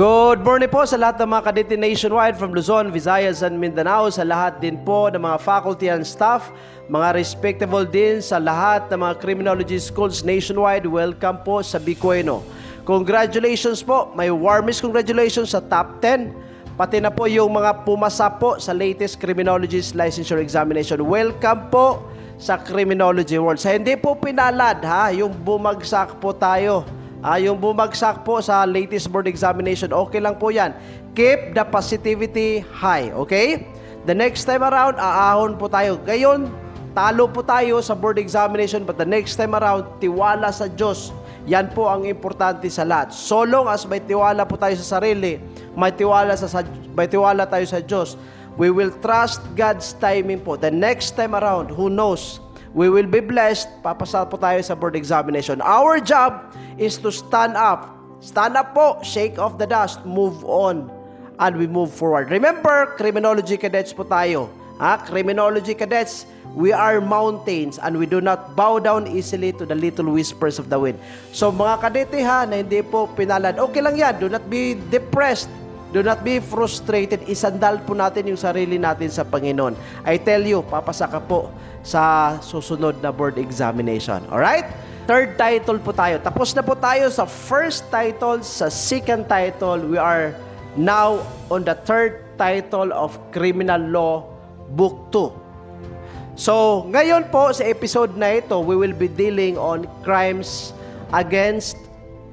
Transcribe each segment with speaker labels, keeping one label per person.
Speaker 1: Good morning po sa lahat ng mga kadete nationwide from Luzon, Visayas, and Mindanao, sa lahat din po ng mga faculty and staff, mga respectable din sa lahat ng mga criminology schools nationwide, welcome po sa Bicoeno. Congratulations po, may warmest congratulations sa top 10, pati na po yung mga pumasa po sa latest criminology licensure examination. Welcome po sa Criminology World. Sa hindi po pinalad ha, yung bumagsak po tayo Ah, yung bumagsak po sa latest board examination, okay lang po yan. Keep the positivity high, okay? The next time around, aahon po tayo. Ngayon, talo po tayo sa board examination, but the next time around, tiwala sa Diyos. Yan po ang importante sa lahat. So long as may tiwala po tayo sa sarili, may tiwala, sa, may tiwala tayo sa Diyos, we will trust God's timing po. The next time around, who knows, we will be blessed. Papasa po tayo sa board examination. Our job is to stand up. Stand up po, shake off the dust, move on, and we move forward. Remember, criminology cadets po tayo. Ha? Criminology cadets, we are mountains and we do not bow down easily to the little whispers of the wind. So mga kadete ha, na hindi po pinalad, okay lang yan, do not be depressed. Do not be frustrated. Isandal po natin yung sarili natin sa Panginoon. I tell you, papasa ka po sa susunod na board examination. Alright? Third title po tayo. Tapos na po tayo sa first title, sa second title. We are now on the third title of Criminal Law Book 2. So, ngayon po sa episode na ito, we will be dealing on crimes against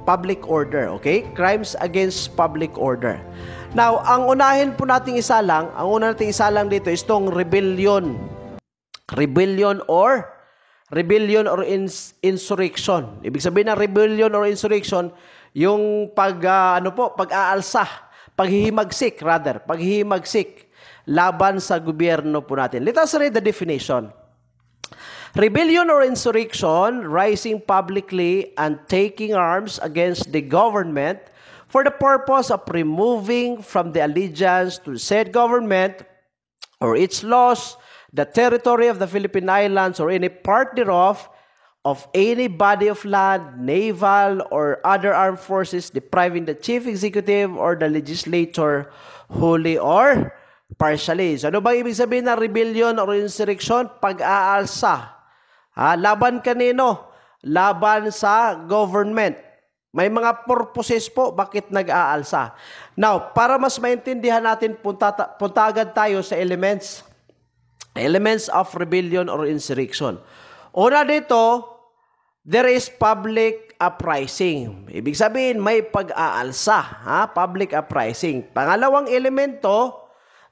Speaker 1: public order, okay? Crimes against public order. Now, ang unahin po nating isa lang, ang una nating isa lang dito is tong rebellion Rebellion or rebellion or ins- insurrection. Ibig sabihin ng rebellion or insurrection, yung pag uh, ano po, pag-aalsa, paghihimagsik rather, paghihimagsik laban sa gobyerno po natin. Let us read the definition. Rebellion or insurrection, rising publicly and taking arms against the government for the purpose of removing from the allegiance to said government or its laws, the territory of the Philippine Islands or any part thereof, of any body of land, naval, or other armed forces depriving the chief executive or the legislator wholly or partially. So ano ba ibig sabihin ng rebellion or insurrection? Pag-aalsa. Ha? Laban kanino? Laban sa government. May mga purposes po bakit nag-aalsa. Now, para mas maintindihan natin, punta, punta agad tayo sa elements Elements of rebellion or insurrection. Una dito, there is public uprising. Ibig sabihin, may pag-aalsa, ha? public uprising. Pangalawang elemento,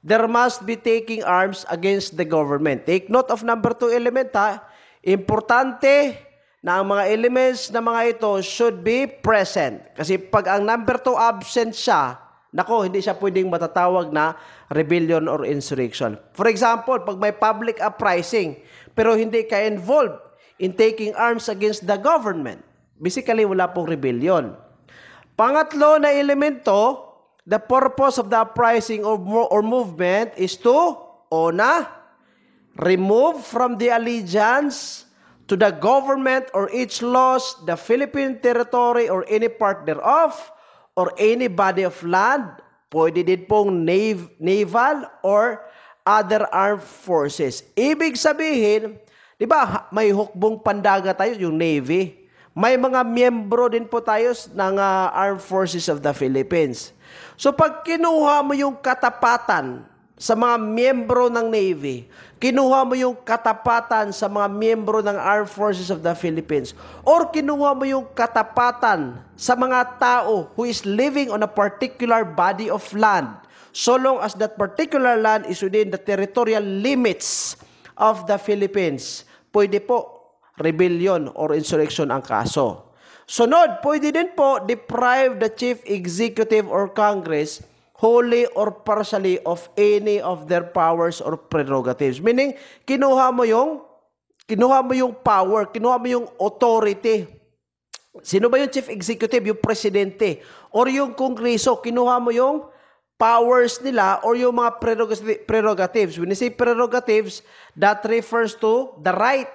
Speaker 1: there must be taking arms against the government. Take note of number two element, ha? Importante na ang mga elements na mga ito should be present. Kasi pag ang number two absent siya, Nako, hindi siya pwedeng matatawag na rebellion or insurrection. For example, pag may public uprising, pero hindi ka involved in taking arms against the government, basically wala pong rebellion. Pangatlo na elemento, the purpose of the uprising or, or movement is to, una, remove from the allegiance to the government or its laws, the Philippine territory or any part thereof, or any body of land, pwede din pong nav- naval or other armed forces. Ibig sabihin, di ba may hukbong pandaga tayo, yung Navy. May mga miyembro din po tayo ng uh, Armed Forces of the Philippines. So pag kinuha mo yung katapatan sa mga miyembro ng Navy, kinuha mo yung katapatan sa mga miyembro ng Armed Forces of the Philippines, or kinuha mo yung katapatan sa mga tao who is living on a particular body of land, so long as that particular land is within the territorial limits of the Philippines. Pwede po rebellion or insurrection ang kaso. Sunod, pwede din po deprive the chief executive or Congress wholly or partially of any of their powers or prerogatives. Meaning, kinuha mo yung kinuha mo yung power, kinuha mo yung authority. Sino ba yung chief executive? Yung presidente. Or yung kongreso, kinuha mo yung powers nila or yung mga prerogatives. When you say prerogatives, that refers to the right.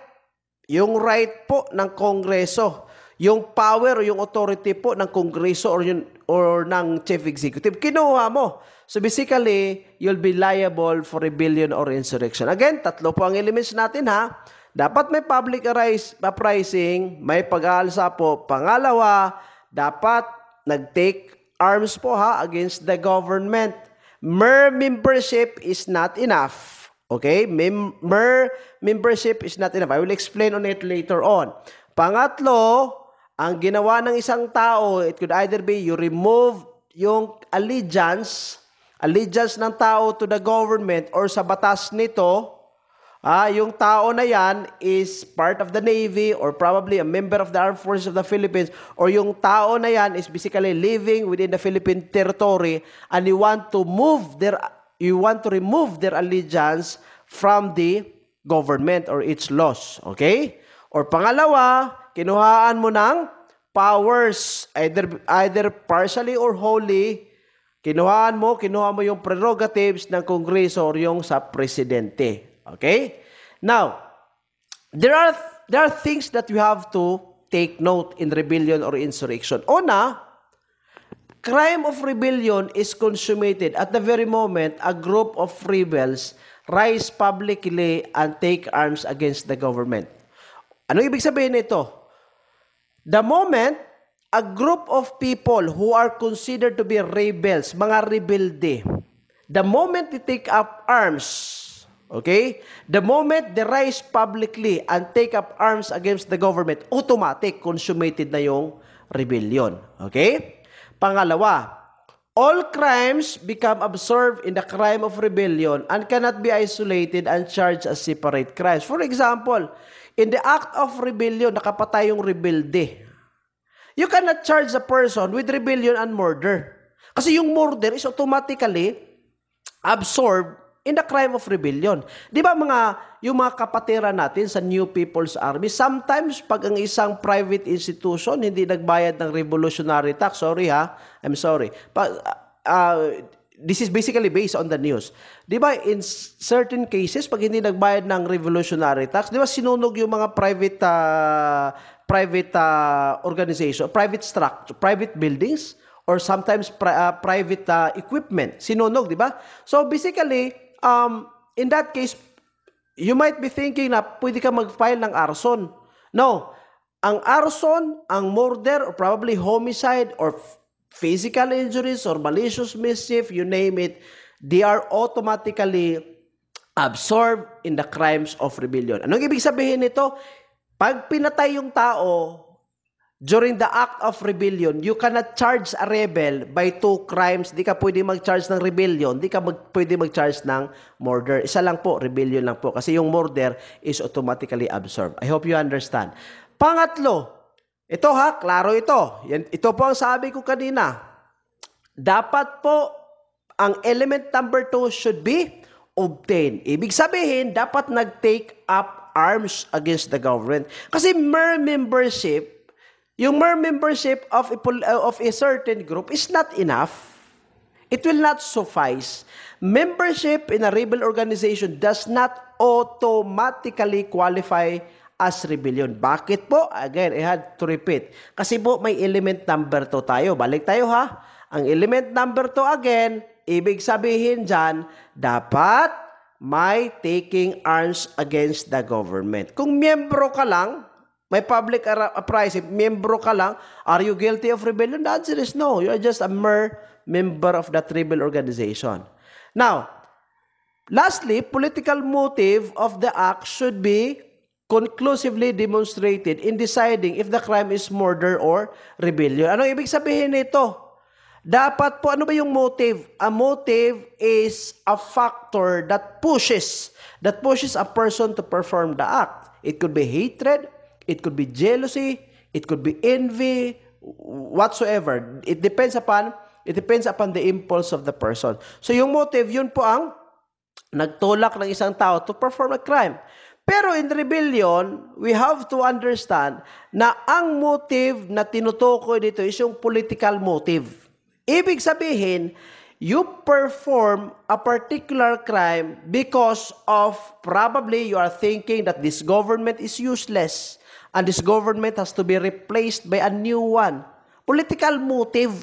Speaker 1: Yung right po ng kongreso yung power o yung authority po ng Kongreso or, yung or ng chief executive. Kinuha mo. So basically, you'll be liable for rebellion or insurrection. Again, tatlo po ang elements natin ha. Dapat may public arise, uprising, may pag-aalsa po. Pangalawa, dapat nag-take arms po ha against the government. Mere membership is not enough. Okay? Mem- mer membership is not enough. I will explain on it later on. Pangatlo, ang ginawa ng isang tao, it could either be you remove yung allegiance, allegiance ng tao to the government or sa batas nito, ah, yung tao na yan is part of the Navy or probably a member of the Armed Forces of the Philippines or yung tao na yan is basically living within the Philippine territory and you want to move their you want to remove their allegiance from the government or its laws. Okay? Or pangalawa, kinuhaan mo ng powers, either, either partially or wholly, kinuhaan mo, kinuha mo yung prerogatives ng Kongreso or yung sa presidente. Okay? Now, there are there are things that you have to take note in rebellion or insurrection. Una, crime of rebellion is consummated at the very moment a group of rebels rise publicly and take arms against the government. Ano ibig sabihin nito? The moment a group of people who are considered to be rebels, mga rebelde, the moment they take up arms, okay? The moment they rise publicly and take up arms against the government, automatic, consummated na yung rebellion. Okay? Pangalawa, all crimes become absorbed in the crime of rebellion and cannot be isolated and charged as separate crimes. For example, In the act of rebellion, nakapatay yung rebelde. You cannot charge a person with rebellion and murder. Kasi yung murder is automatically absorbed in the crime of rebellion. Di ba mga, yung mga kapatira natin sa New People's Army, sometimes pag ang isang private institution hindi nagbayad ng revolutionary tax, sorry ha, I'm sorry, pag, uh, ah, ah, this is basically based on the news. 'Di ba in certain cases pag hindi nagbayad ng revolutionary tax, 'di ba sinunog yung mga private uh, private uh, organization, private structure, private buildings or sometimes pri- uh, private uh, equipment. Sinunog, 'di ba? So basically, um in that case, you might be thinking na pwede ka mag-file ng arson. No. Ang arson, ang murder or probably homicide or physical injuries or malicious mischief, you name it, they are automatically absorbed in the crimes of rebellion. Anong ibig sabihin nito? Pag pinatay yung tao, during the act of rebellion, you cannot charge a rebel by two crimes. Di ka pwede mag-charge ng rebellion. Di ka mag, pwede mag-charge ng murder. Isa lang po, rebellion lang po. Kasi yung murder is automatically absorbed. I hope you understand. Pangatlo, ito ha, klaro ito. Yan, ito po ang sabi ko kanina. Dapat po, ang element number 2 should be obtained. Ibig sabihin, dapat nag-take up arms against the government. Kasi mere membership, yung mere membership of a, uh, of a certain group is not enough. It will not suffice. Membership in a rebel organization does not automatically qualify as rebellion. Bakit po? Again, I had to repeat. Kasi po may element number 2 tayo. Balik tayo ha. Ang element number 2 again, ibig sabihin dyan, dapat may taking arms against the government. Kung miyembro ka lang, may public price, miyembro ka lang, are you guilty of rebellion? The answer is no. You are just a mere member of that tribal organization. Now, lastly, political motive of the act should be conclusively demonstrated in deciding if the crime is murder or rebellion. Ano ibig sabihin nito? Dapat po, ano ba yung motive? A motive is a factor that pushes, that pushes a person to perform the act. It could be hatred, it could be jealousy, it could be envy, whatsoever. It depends upon, it depends upon the impulse of the person. So yung motive, yun po ang nagtulak ng isang tao to perform a crime. Pero in rebellion, we have to understand na ang motive na tinutukoy dito is yung political motive. Ibig sabihin, you perform a particular crime because of probably you are thinking that this government is useless and this government has to be replaced by a new one. Political motive.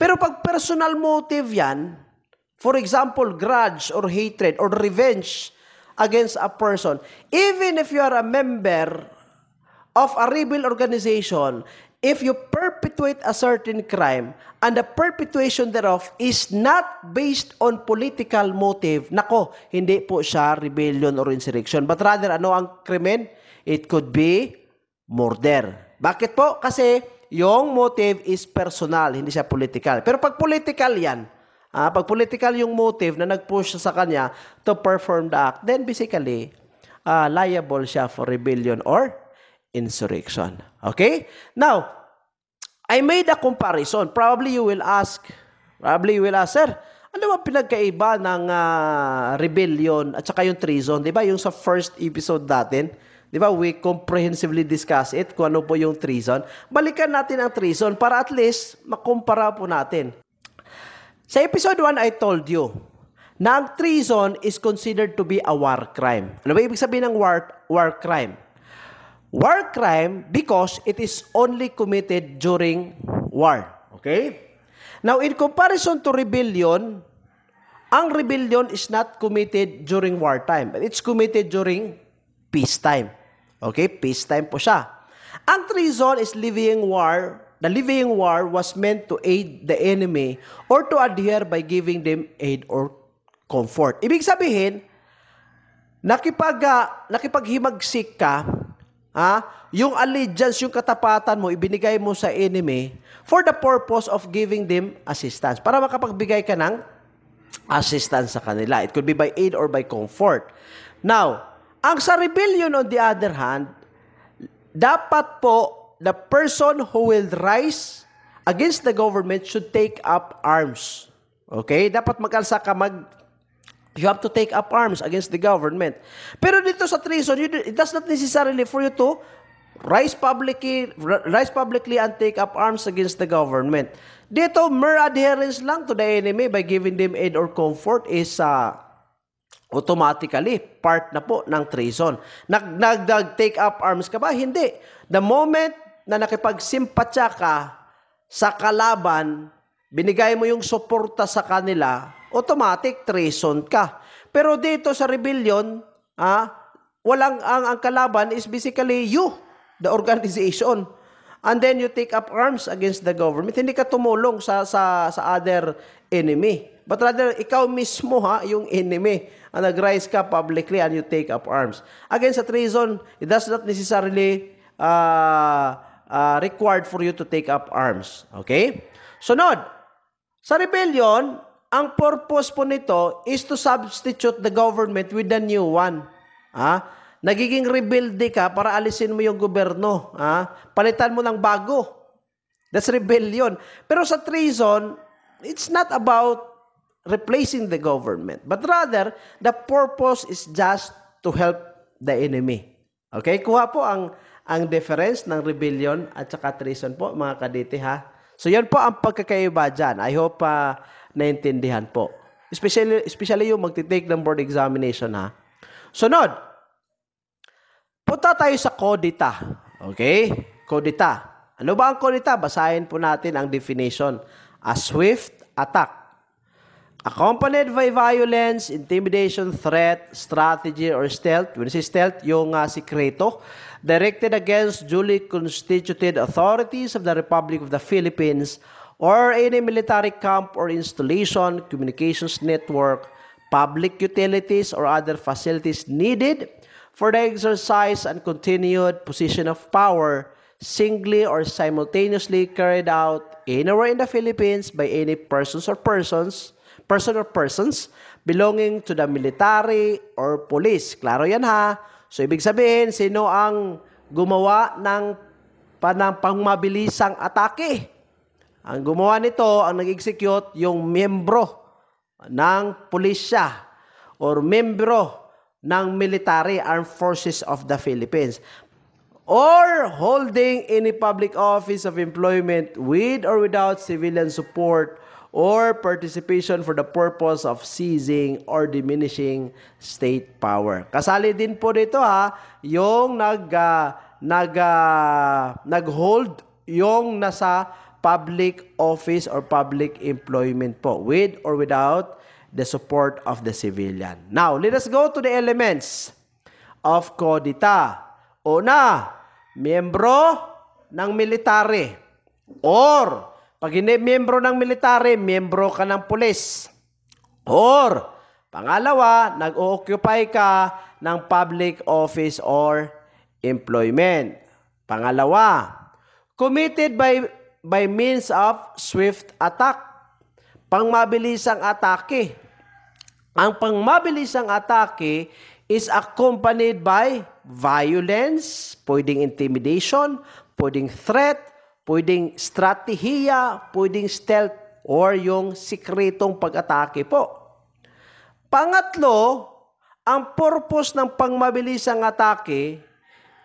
Speaker 1: Pero pag personal motive yan, for example, grudge or hatred or revenge, against a person. Even if you are a member of a rebel organization, if you perpetuate a certain crime and the perpetuation thereof is not based on political motive, nako, hindi po siya rebellion or insurrection. But rather, ano ang krimen? It could be murder. Bakit po? Kasi yung motive is personal, hindi siya political. Pero pag political yan, Ah, pag political yung motive na nag-push sa kanya to perform the act, then basically, uh, liable siya for rebellion or insurrection. Okay? Now, I made a comparison. Probably you will ask, probably you will ask, Sir, ano ba pinagkaiba ng uh, rebellion at saka yung treason? Di ba yung sa first episode natin? Di ba we comprehensively discuss it kung ano po yung treason. Balikan natin ang treason para at least makumpara po natin. Sa episode 1, I told you na ang treason is considered to be a war crime. Ano ba ibig sabihin ng war, war crime? War crime because it is only committed during war. Okay? Now, in comparison to rebellion, ang rebellion is not committed during wartime. But it's committed during peacetime. Okay? Peacetime po siya. Ang treason is leaving war The living war was meant to aid the enemy or to adhere by giving them aid or comfort. Ibig sabihin, nakipag, ah, nakipaghimagsik ka, ha? yung allegiance, yung katapatan mo, ibinigay mo sa enemy for the purpose of giving them assistance. Para makapagbigay ka ng assistance sa kanila. It could be by aid or by comfort. Now, ang sa rebellion on the other hand, dapat po the person who will rise against the government should take up arms. Okay? Dapat magkalsa ka mag You have to take up arms against the government. Pero dito sa treason, you, it does not necessarily for you to rise publicly, rise publicly and take up arms against the government. Dito, mere adherence lang to the enemy by giving them aid or comfort is uh, automatically part na po ng treason. Nag, nag, nag take up arms ka ba? Hindi. The moment na nakipagsimpatsa ka sa kalaban, binigay mo yung suporta sa kanila, automatic treason ka. Pero dito sa rebellion, ah, walang ang, ang kalaban is basically you, the organization. And then you take up arms against the government. Hindi ka tumulong sa sa sa other enemy. But rather, ikaw mismo ha, yung enemy. ang nag-rise ka publicly and you take up arms. Against sa treason, it does not necessarily uh, uh, required for you to take up arms. Okay? Sunod, sa rebellion, ang purpose po nito is to substitute the government with a new one. Ah? Nagiging rebelde ka para alisin mo yung gobyerno. Ah? Palitan mo ng bago. That's rebellion. Pero sa treason, it's not about replacing the government. But rather, the purpose is just to help the enemy. Okay? Kuha po ang ang difference ng rebellion at saka treason po mga kadete ha. So yan po ang pagkakaiba dyan. I hope uh, naintindihan po. Especially, especially yung magtitake ng board examination ha. Sunod, punta tayo sa kodita. Okay? Kodita. Ano ba ang kodita? Basahin po natin ang definition. A swift attack accompanied by violence, intimidation, threat, strategy, or stealth. When you say stealth, yung uh, sikreto directed against duly constituted authorities of the Republic of the Philippines or any military camp or installation, communications network, public utilities, or other facilities needed for the exercise and continued position of power singly or simultaneously carried out anywhere in the Philippines by any persons or persons, person or persons belonging to the military or police. Klaro yan ha. So ibig sabihin, sino ang gumawa ng panamapangmabilisang atake? Ang gumawa nito, ang nag-execute, yung miyembro ng pulisya or miyembro ng military armed forces of the Philippines or holding any public office of employment with or without civilian support or participation for the purpose of seizing or diminishing state power. Kasali din po dito ha, yung nag uh, nag uh, nag-hold yung nasa public office or public employment po with or without the support of the civilian. Now, let us go to the elements of CODITA. Una, miyembro ng military or pag miyembro ng military, miyembro ka ng pulis. Or, pangalawa, nag-occupy ka ng public office or employment. Pangalawa, committed by, by means of swift attack. Pangmabilisang atake. Ang pangmabilisang atake is accompanied by violence, pwedeng intimidation, pwedeng threat, pwedeng strategiya, pwedeng stealth, or yung sikretong pag-atake po. Pangatlo, ang purpose ng pangmabilisang atake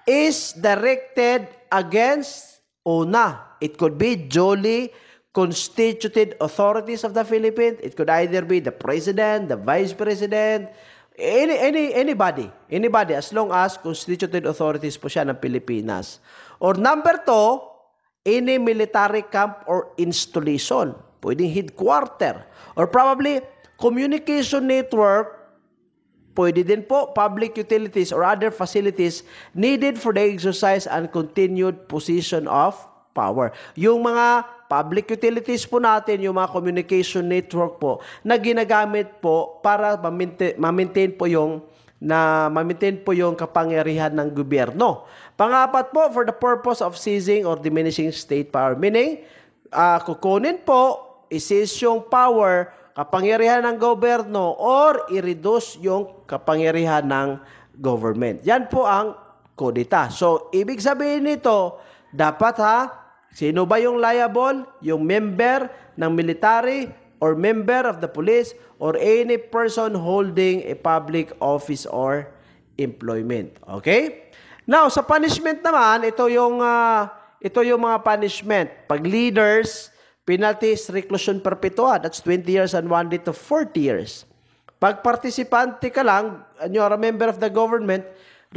Speaker 1: is directed against una, it could be jolly constituted authorities of the Philippines. It could either be the president, the vice president, any any anybody, anybody as long as constituted authorities po siya ng Pilipinas. Or number two, any military camp or installation. Pwedeng headquarter. Or probably, communication network. Pwede din po, public utilities or other facilities needed for the exercise and continued position of power. Yung mga public utilities po natin, yung mga communication network po, na ginagamit po para ma-maintain po yung na maintain po yung kapangyarihan ng gobyerno. Pangapat po, for the purpose of seizing or diminishing state power. Meaning, uh, kukunin po, isis yung power, kapangyarihan ng gobyerno, or i-reduce yung kapangyarihan ng government. Yan po ang kodita. So, ibig sabihin nito, dapat ha, sino ba yung liable? Yung member ng military or member of the police or any person holding a public office or employment. Okay? Now, sa punishment naman, ito yung uh, ito yung mga punishment. Pag leaders, penalties, reclusion perpetua. That's 20 years and 1 day to 40 years. Pag participante ka lang, and you are a member of the government,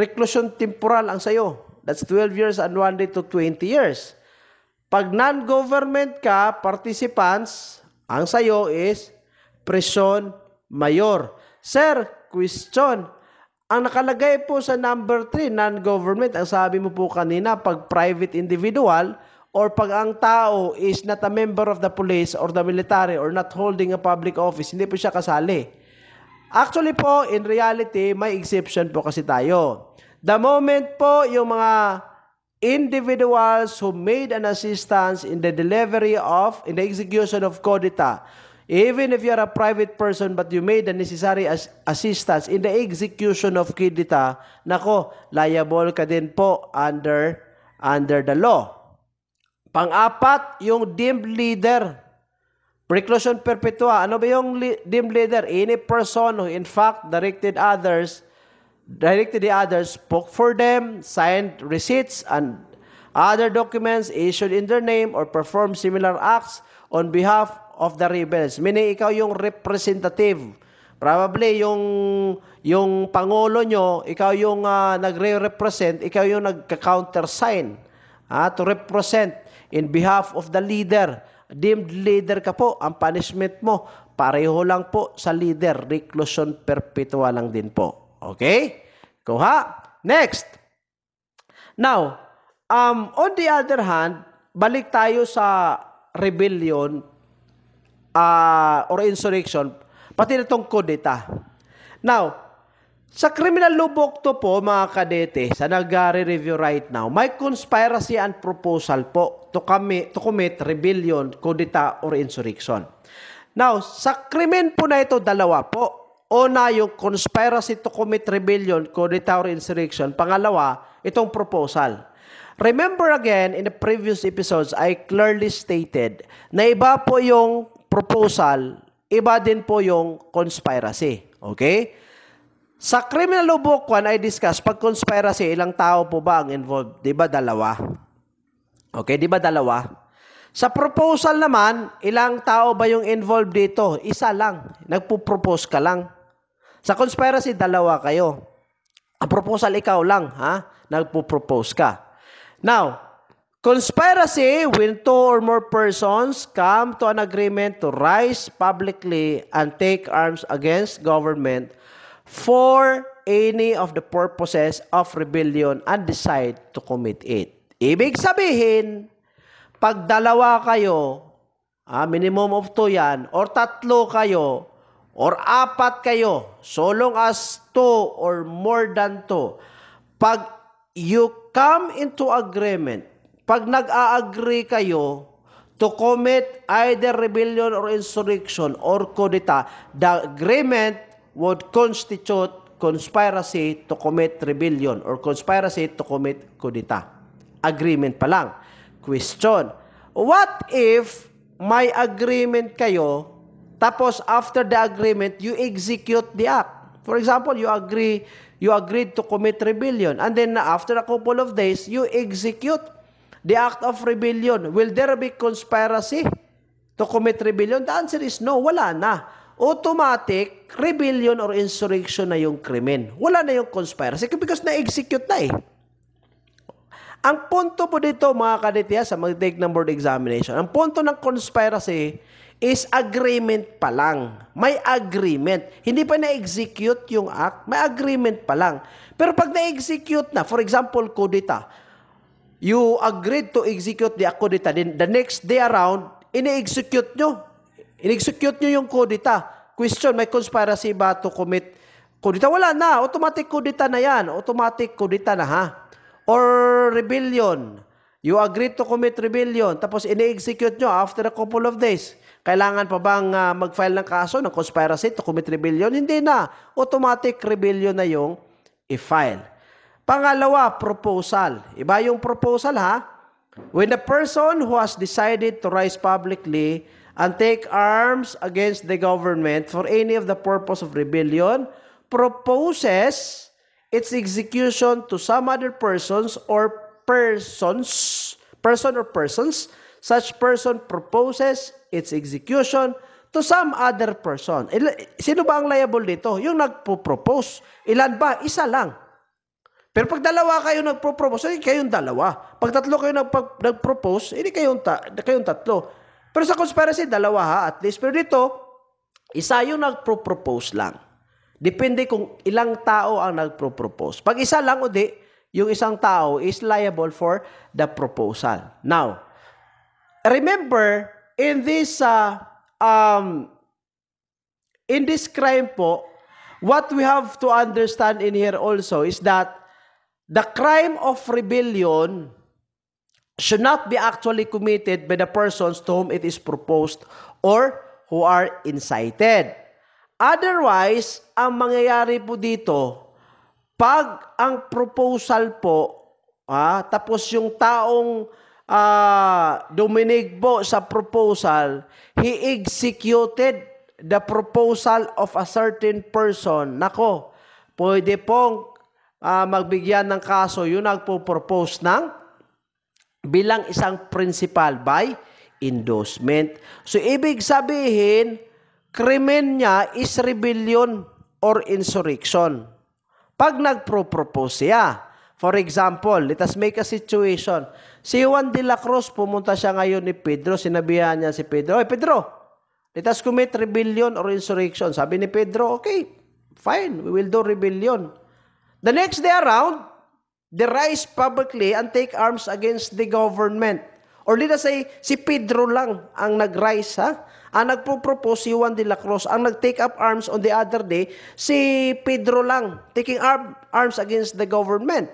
Speaker 1: reclusion temporal ang sayo. That's 12 years and 1 day to 20 years. Pag non-government ka, participants, ang sayo is prison mayor. Sir, question, ang nakalagay po sa number 3, non-government, ang sabi mo po kanina, pag private individual or pag ang tao is not a member of the police or the military or not holding a public office, hindi po siya kasali. Actually po, in reality, may exception po kasi tayo. The moment po yung mga individuals who made an assistance in the delivery of, in the execution of CODITA, Even if you are a private person but you made the necessary as- assistance in the execution of kidita, nako, liable ka din po under under the law. Pang-apat, yung dim leader. Preclusion perpetua. Ano ba yung li- dim leader? Any person who in fact directed others, directed the others, spoke for them, signed receipts and other documents issued in their name or performed similar acts on behalf of the rebels. Meaning, ikaw yung representative. Probably, yung, yung pangulo nyo, ikaw yung uh, nagre-represent, ikaw yung nagka-countersign uh, to represent in behalf of the leader. Deemed leader ka po, ang punishment mo, pareho lang po sa leader. Reclusion perpetua lang din po. Okay? Kuha. Next. Now, um, on the other hand, balik tayo sa rebellion uh, or insurrection, pati na itong kudeta. Now, sa criminal law book to po, mga kadete, sa nag-review right now, may conspiracy and proposal po to, commit, to commit rebellion, kudeta, or insurrection. Now, sa krimen po na ito, dalawa po. Una, yung conspiracy to commit rebellion, kudeta, or insurrection. Pangalawa, itong proposal. Remember again, in the previous episodes, I clearly stated na iba po yung proposal, iba din po yung conspiracy. Okay? Sa criminal law book 1 ay discuss pag conspiracy, ilang tao po ba ang involved? 'Di ba dalawa? Okay, 'di ba dalawa? Sa proposal naman, ilang tao ba yung involved dito? Isa lang. Nagpo-propose ka lang. Sa conspiracy, dalawa kayo. Ang proposal, ikaw lang, ha? Nagpo-propose ka. Now, Conspiracy when two or more persons come to an agreement to rise publicly and take arms against government for any of the purposes of rebellion and decide to commit it. Ibig sabihin, pag dalawa kayo, ah, minimum of two yan, or tatlo kayo, or apat kayo, so long as two or more than two, pag you come into agreement pag nag agree kayo to commit either rebellion or insurrection or kudeta, the agreement would constitute conspiracy to commit rebellion or conspiracy to commit kudeta. Agreement pa lang. Question, what if may agreement kayo tapos after the agreement you execute the act? For example, you agree you agreed to commit rebellion and then after a couple of days you execute the act of rebellion, will there be conspiracy to commit rebellion? The answer is no, wala na. Automatic, rebellion or insurrection na yung krimen. Wala na yung conspiracy because na-execute na eh. Ang punto po dito mga kaditya sa mag-take ng board examination, ang punto ng conspiracy is agreement pa lang. May agreement. Hindi pa na-execute yung act, may agreement pa lang. Pero pag na-execute na, for example, kudita, You agreed to execute the kudita. Then the next day around, ini-execute nyo. In-execute nyo yung kudita. Question, may conspiracy ba to commit kudita? Wala na. Automatic kudita na yan. Automatic kudita na ha. Or rebellion. You agreed to commit rebellion. Tapos ini-execute nyo after a couple of days. Kailangan pa bang uh, mag-file ng kaso ng conspiracy to commit rebellion? Hindi na. Automatic rebellion na yung i-file. Pangalawa, proposal. Iba yung proposal ha. When a person who has decided to rise publicly and take arms against the government for any of the purpose of rebellion proposes its execution to some other persons or persons, person or persons, such person proposes its execution to some other person. Sino ba ang liable dito? Yung nagpo-propose. Ilan ba? Isa lang. Pero pag dalawa kayo nagpropose, propose kayong dalawa. Pag tatlo kayo nagpag- nag-propose, hindi kayong, ta- kayong tatlo. Pero sa conspiracy, dalawa ha, at least. Pero dito, isa yung nagpropose lang. Depende kung ilang tao ang nagpropose. Pag isa lang o di, yung isang tao is liable for the proposal. Now, remember, in this, uh, um, in this crime po, what we have to understand in here also is that the crime of rebellion should not be actually committed by the persons to whom it is proposed or who are incited. Otherwise, ang mangyayari po dito, pag ang proposal po, ah, tapos yung taong ah, duminig po sa proposal, he executed the proposal of a certain person. Nako, pwede pong uh, magbigyan ng kaso, yun nagpo-propose ng bilang isang principal by endorsement. So, ibig sabihin, krimen niya is rebellion or insurrection. Pag nagpro-propose siya, For example, let us make a situation. Si Juan de la Cruz, pumunta siya ngayon ni Pedro, sinabihan niya si Pedro, Oy Pedro, let us commit rebellion or insurrection. Sabi ni Pedro, okay, fine, we will do rebellion. The next day around, they rise publicly and take arms against the government. Or let us say, si Pedro lang ang nag-rise, ha? Ang nagpo-propose si Juan de la Cruz. Ang nag-take up arms on the other day, si Pedro lang, taking arm, arms against the government.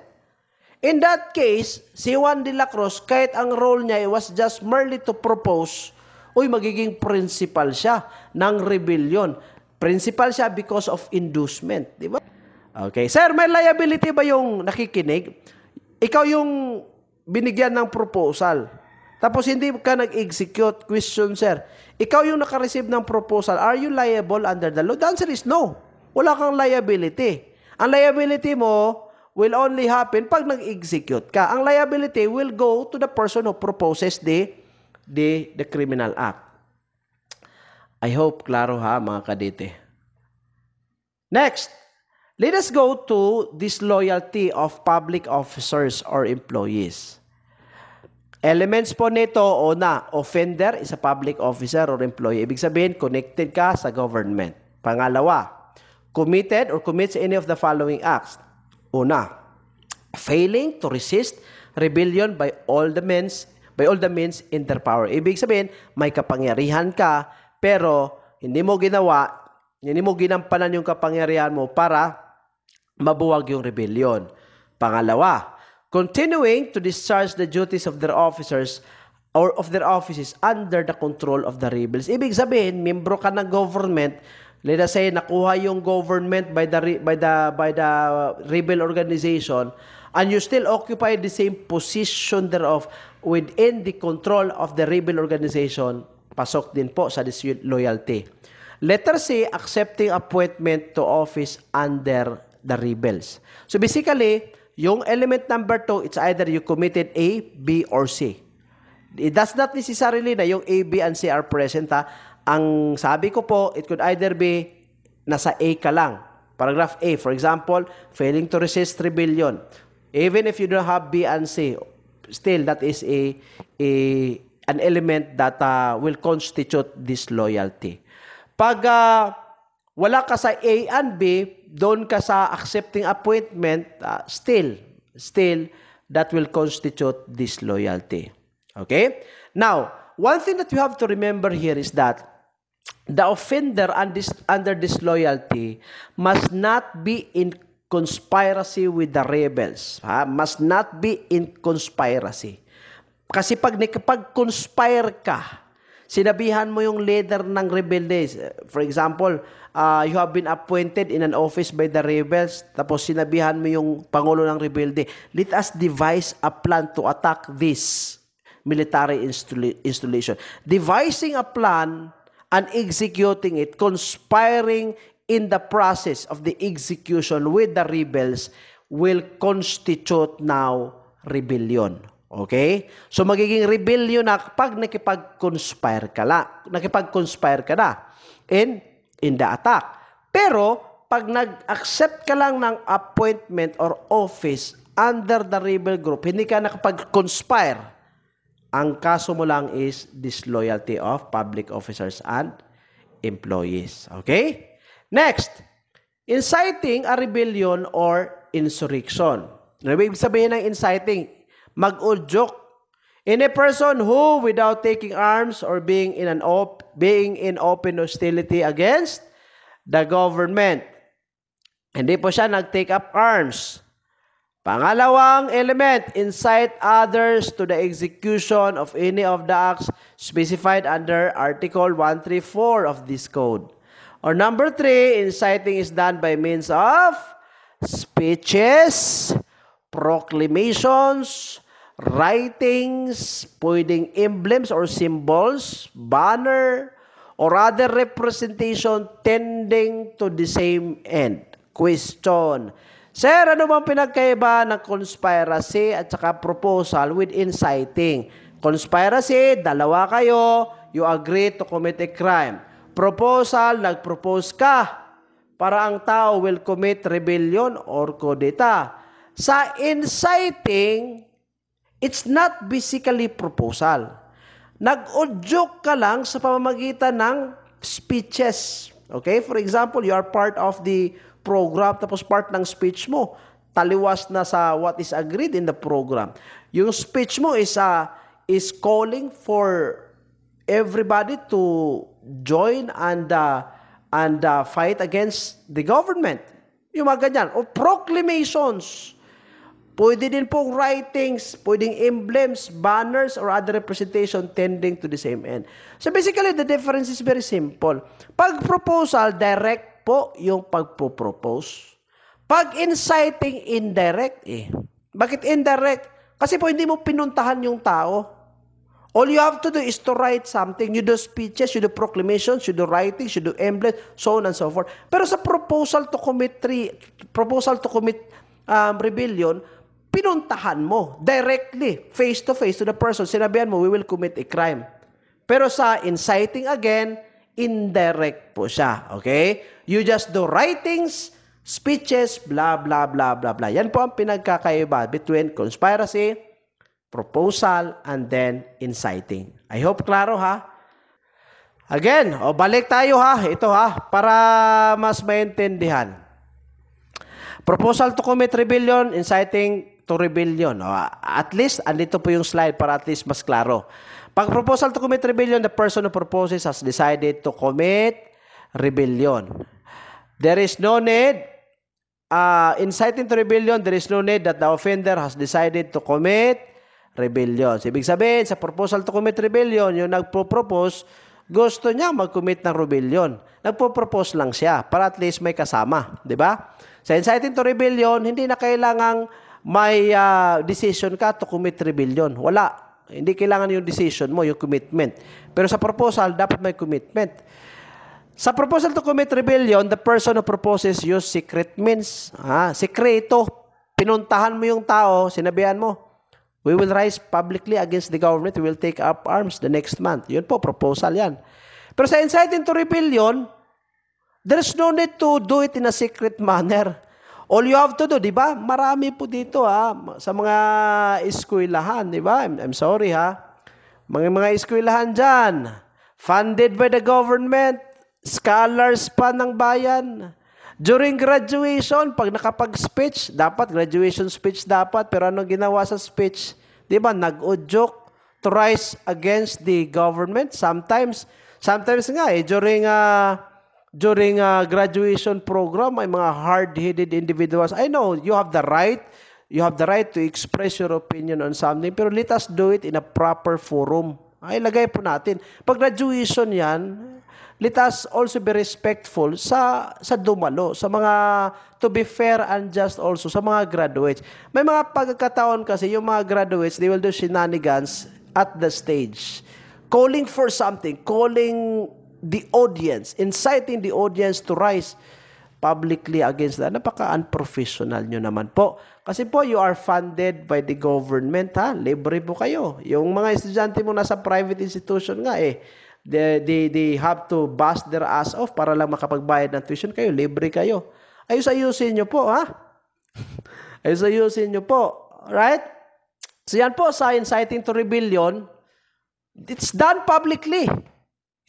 Speaker 1: In that case, si Juan de la Cruz, kahit ang role niya was just merely to propose, uy, magiging principal siya ng rebellion. Principal siya because of inducement, di ba? Okay. Sir, may liability ba yung nakikinig? Ikaw yung binigyan ng proposal. Tapos hindi ka nag-execute. Question, sir. Ikaw yung nakareceive ng proposal. Are you liable under the law? The answer is no. Wala kang liability. Ang liability mo will only happen pag nag-execute ka. Ang liability will go to the person who proposes the, the, the criminal act. I hope klaro ha mga kadete. Next, Let us go to disloyalty of public officers or employees. Elements po nito, una, offender is a public officer or employee. Ibig sabihin, connected ka sa government. Pangalawa, committed or commits any of the following acts. Una, failing to resist rebellion by all the means by all the means in their power. Ibig sabihin, may kapangyarihan ka pero hindi mo ginawa, hindi mo ginampanan yung kapangyarihan mo para mabuwag yung rebellion. Pangalawa, continuing to discharge the duties of their officers or of their offices under the control of the rebels. Ibig sabihin, miyembro ka ng government, let us say nakuha yung government by the by the by the rebel organization and you still occupy the same position thereof within the control of the rebel organization, pasok din po sa disloyalty. Letter C, accepting appointment to office under the rebels. So basically, yung element number 2, it's either you committed A, B, or C. It does not necessarily na yung A, B, and C are present ha. Ang sabi ko po, it could either be nasa A ka lang. Paragraph A, for example, failing to resist rebellion. Even if you don't have B and C, still that is a, a an element that uh, will constitute disloyalty. Pag uh, wala ka sa A and B, doon ka sa accepting appointment, uh, still, still, that will constitute disloyalty. Okay? Now, one thing that you have to remember here is that the offender under disloyalty must not be in conspiracy with the rebels. Ha? Must not be in conspiracy. Kasi pag pag conspire ka, sinabihan mo yung leader ng rebelde, eh, for example, uh, you have been appointed in an office by the rebels, tapos sinabihan mo yung Pangulo ng Rebelde, let us devise a plan to attack this military installation. Devising a plan and executing it, conspiring in the process of the execution with the rebels will constitute now rebellion. Okay? So magiging rebellion na pag nakipag-conspire ka, la, nakipag-conspire ka na. And in the attack. Pero pag nag-accept ka lang ng appointment or office under the rebel group, hindi ka nakapag-conspire. Ang kaso mo lang is disloyalty of public officers and employees. Okay? Next, inciting a rebellion or insurrection. Ano ibig sabihin ng inciting? Mag-udyok In a person who, without taking arms or being in an op being in open hostility against the government, hindi po siya nag-take up arms. Pangalawang element, incite others to the execution of any of the acts specified under Article 134 of this code. Or number three, inciting is done by means of speeches, proclamations, writings, pwedeng emblems or symbols, banner, or other representation tending to the same end. Question. Sir, ano bang pinagkaiba ng conspiracy at saka proposal with inciting? Conspiracy, dalawa kayo, you agree to commit a crime. Proposal, nag-propose ka para ang tao will commit rebellion or kudeta. Sa inciting, It's not basically proposal. Nag-udyok ka lang sa pamamagitan ng speeches. Okay? For example, you are part of the program tapos part ng speech mo taliwas na sa what is agreed in the program. Yung speech mo is uh, is calling for everybody to join and uh, and uh, fight against the government. Yung mga ganyan. O proclamations. Pwede din pong writings, pwedeng emblems, banners, or other representation tending to the same end. So basically, the difference is very simple. Pag proposal, direct po yung pagpo-propose. Pag inciting, indirect eh. Bakit indirect? Kasi po hindi mo pinuntahan yung tao. All you have to do is to write something. You do speeches, you do proclamations, you do writings, you do emblems, so on and so forth. Pero sa proposal to commit, proposal to commit um, rebellion, pinuntahan mo directly, face to face to the person, sinabihan mo, we will commit a crime. Pero sa inciting again, indirect po siya. Okay? You just do writings, speeches, blah, blah, blah, blah, blah. Yan po ang pinagkakaiba between conspiracy, proposal, and then inciting. I hope klaro ha. Again, o balik tayo ha. Ito ha, para mas maintindihan. Proposal to commit rebellion, inciting to rebellion. At least, andito po yung slide para at least mas klaro. Pag proposal to commit rebellion, the person who proposes has decided to commit rebellion. There is no need uh, inciting to rebellion, there is no need that the offender has decided to commit rebellion. So, ibig sabihin, sa proposal to commit rebellion, yung nagpo-propose, gusto niya mag-commit ng rebellion. Nagpo-propose lang siya para at least may kasama. ba? Diba? Sa inciting to rebellion, hindi na kailangang may uh, decision ka to commit rebellion. Wala. Hindi kailangan yung decision mo, yung commitment. Pero sa proposal, dapat may commitment. Sa proposal to commit rebellion, the person who proposes use secret means. Ah, sekreto. Pinuntahan mo yung tao, sinabihan mo, we will rise publicly against the government, we will take up arms the next month. Yun po, proposal yan. Pero sa inciting to rebellion, there's no need to do it in a secret manner. All you have to do, di ba? Marami po dito ha, sa mga eskwelahan, di ba? I'm, I'm sorry ha. Mga mga eskwelahan dyan, funded by the government, scholars pa ng bayan. During graduation, pag nakapag-speech, dapat graduation speech dapat, pero ano ginawa sa speech? Di ba? Nag-udyok, thrice against the government. Sometimes, sometimes nga eh, during uh, during a uh, graduation program ay mga hard-headed individuals. I know you have the right you have the right to express your opinion on something pero let us do it in a proper forum. Ay ah, lagay po natin. Pag graduation 'yan, let us also be respectful sa sa dumalo, sa mga to be fair and just also sa mga graduates. May mga pagkakataon kasi yung mga graduates, they will do shenanigans at the stage. Calling for something, calling the audience, inciting the audience to rise publicly against that. Napaka-unprofessional nyo naman po. Kasi po, you are funded by the government, ha? Libre po kayo. Yung mga estudyante mo nasa private institution nga, eh, they, they, they have to bust their ass off para lang makapagbayad ng tuition kayo. Libre kayo. Ayos-ayusin nyo po, ha? Ayos-ayusin nyo po. Right? So yan po sa inciting to rebellion. It's done publicly.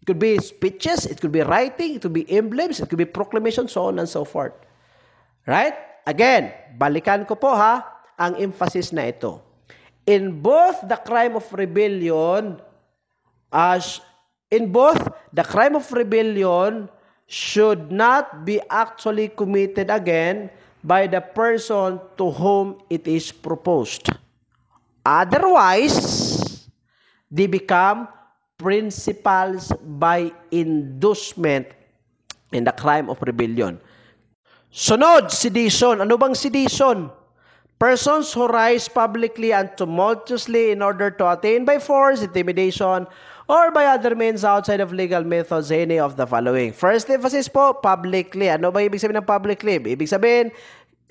Speaker 1: It could be speeches, it could be writing, it could be emblems, it could be proclamation, so on and so forth. Right? Again, balikan ko po ha, ang emphasis na ito. In both the crime of rebellion, as in both the crime of rebellion should not be actually committed again by the person to whom it is proposed. Otherwise, they become principals by inducement in the crime of rebellion. Sunod, sedition. Ano bang sedition? Persons who rise publicly and tumultuously in order to attain by force, intimidation, or by other means outside of legal methods any of the following. First emphasis po, publicly. Ano ba ibig sabihin ng publicly? Ibig sabihin,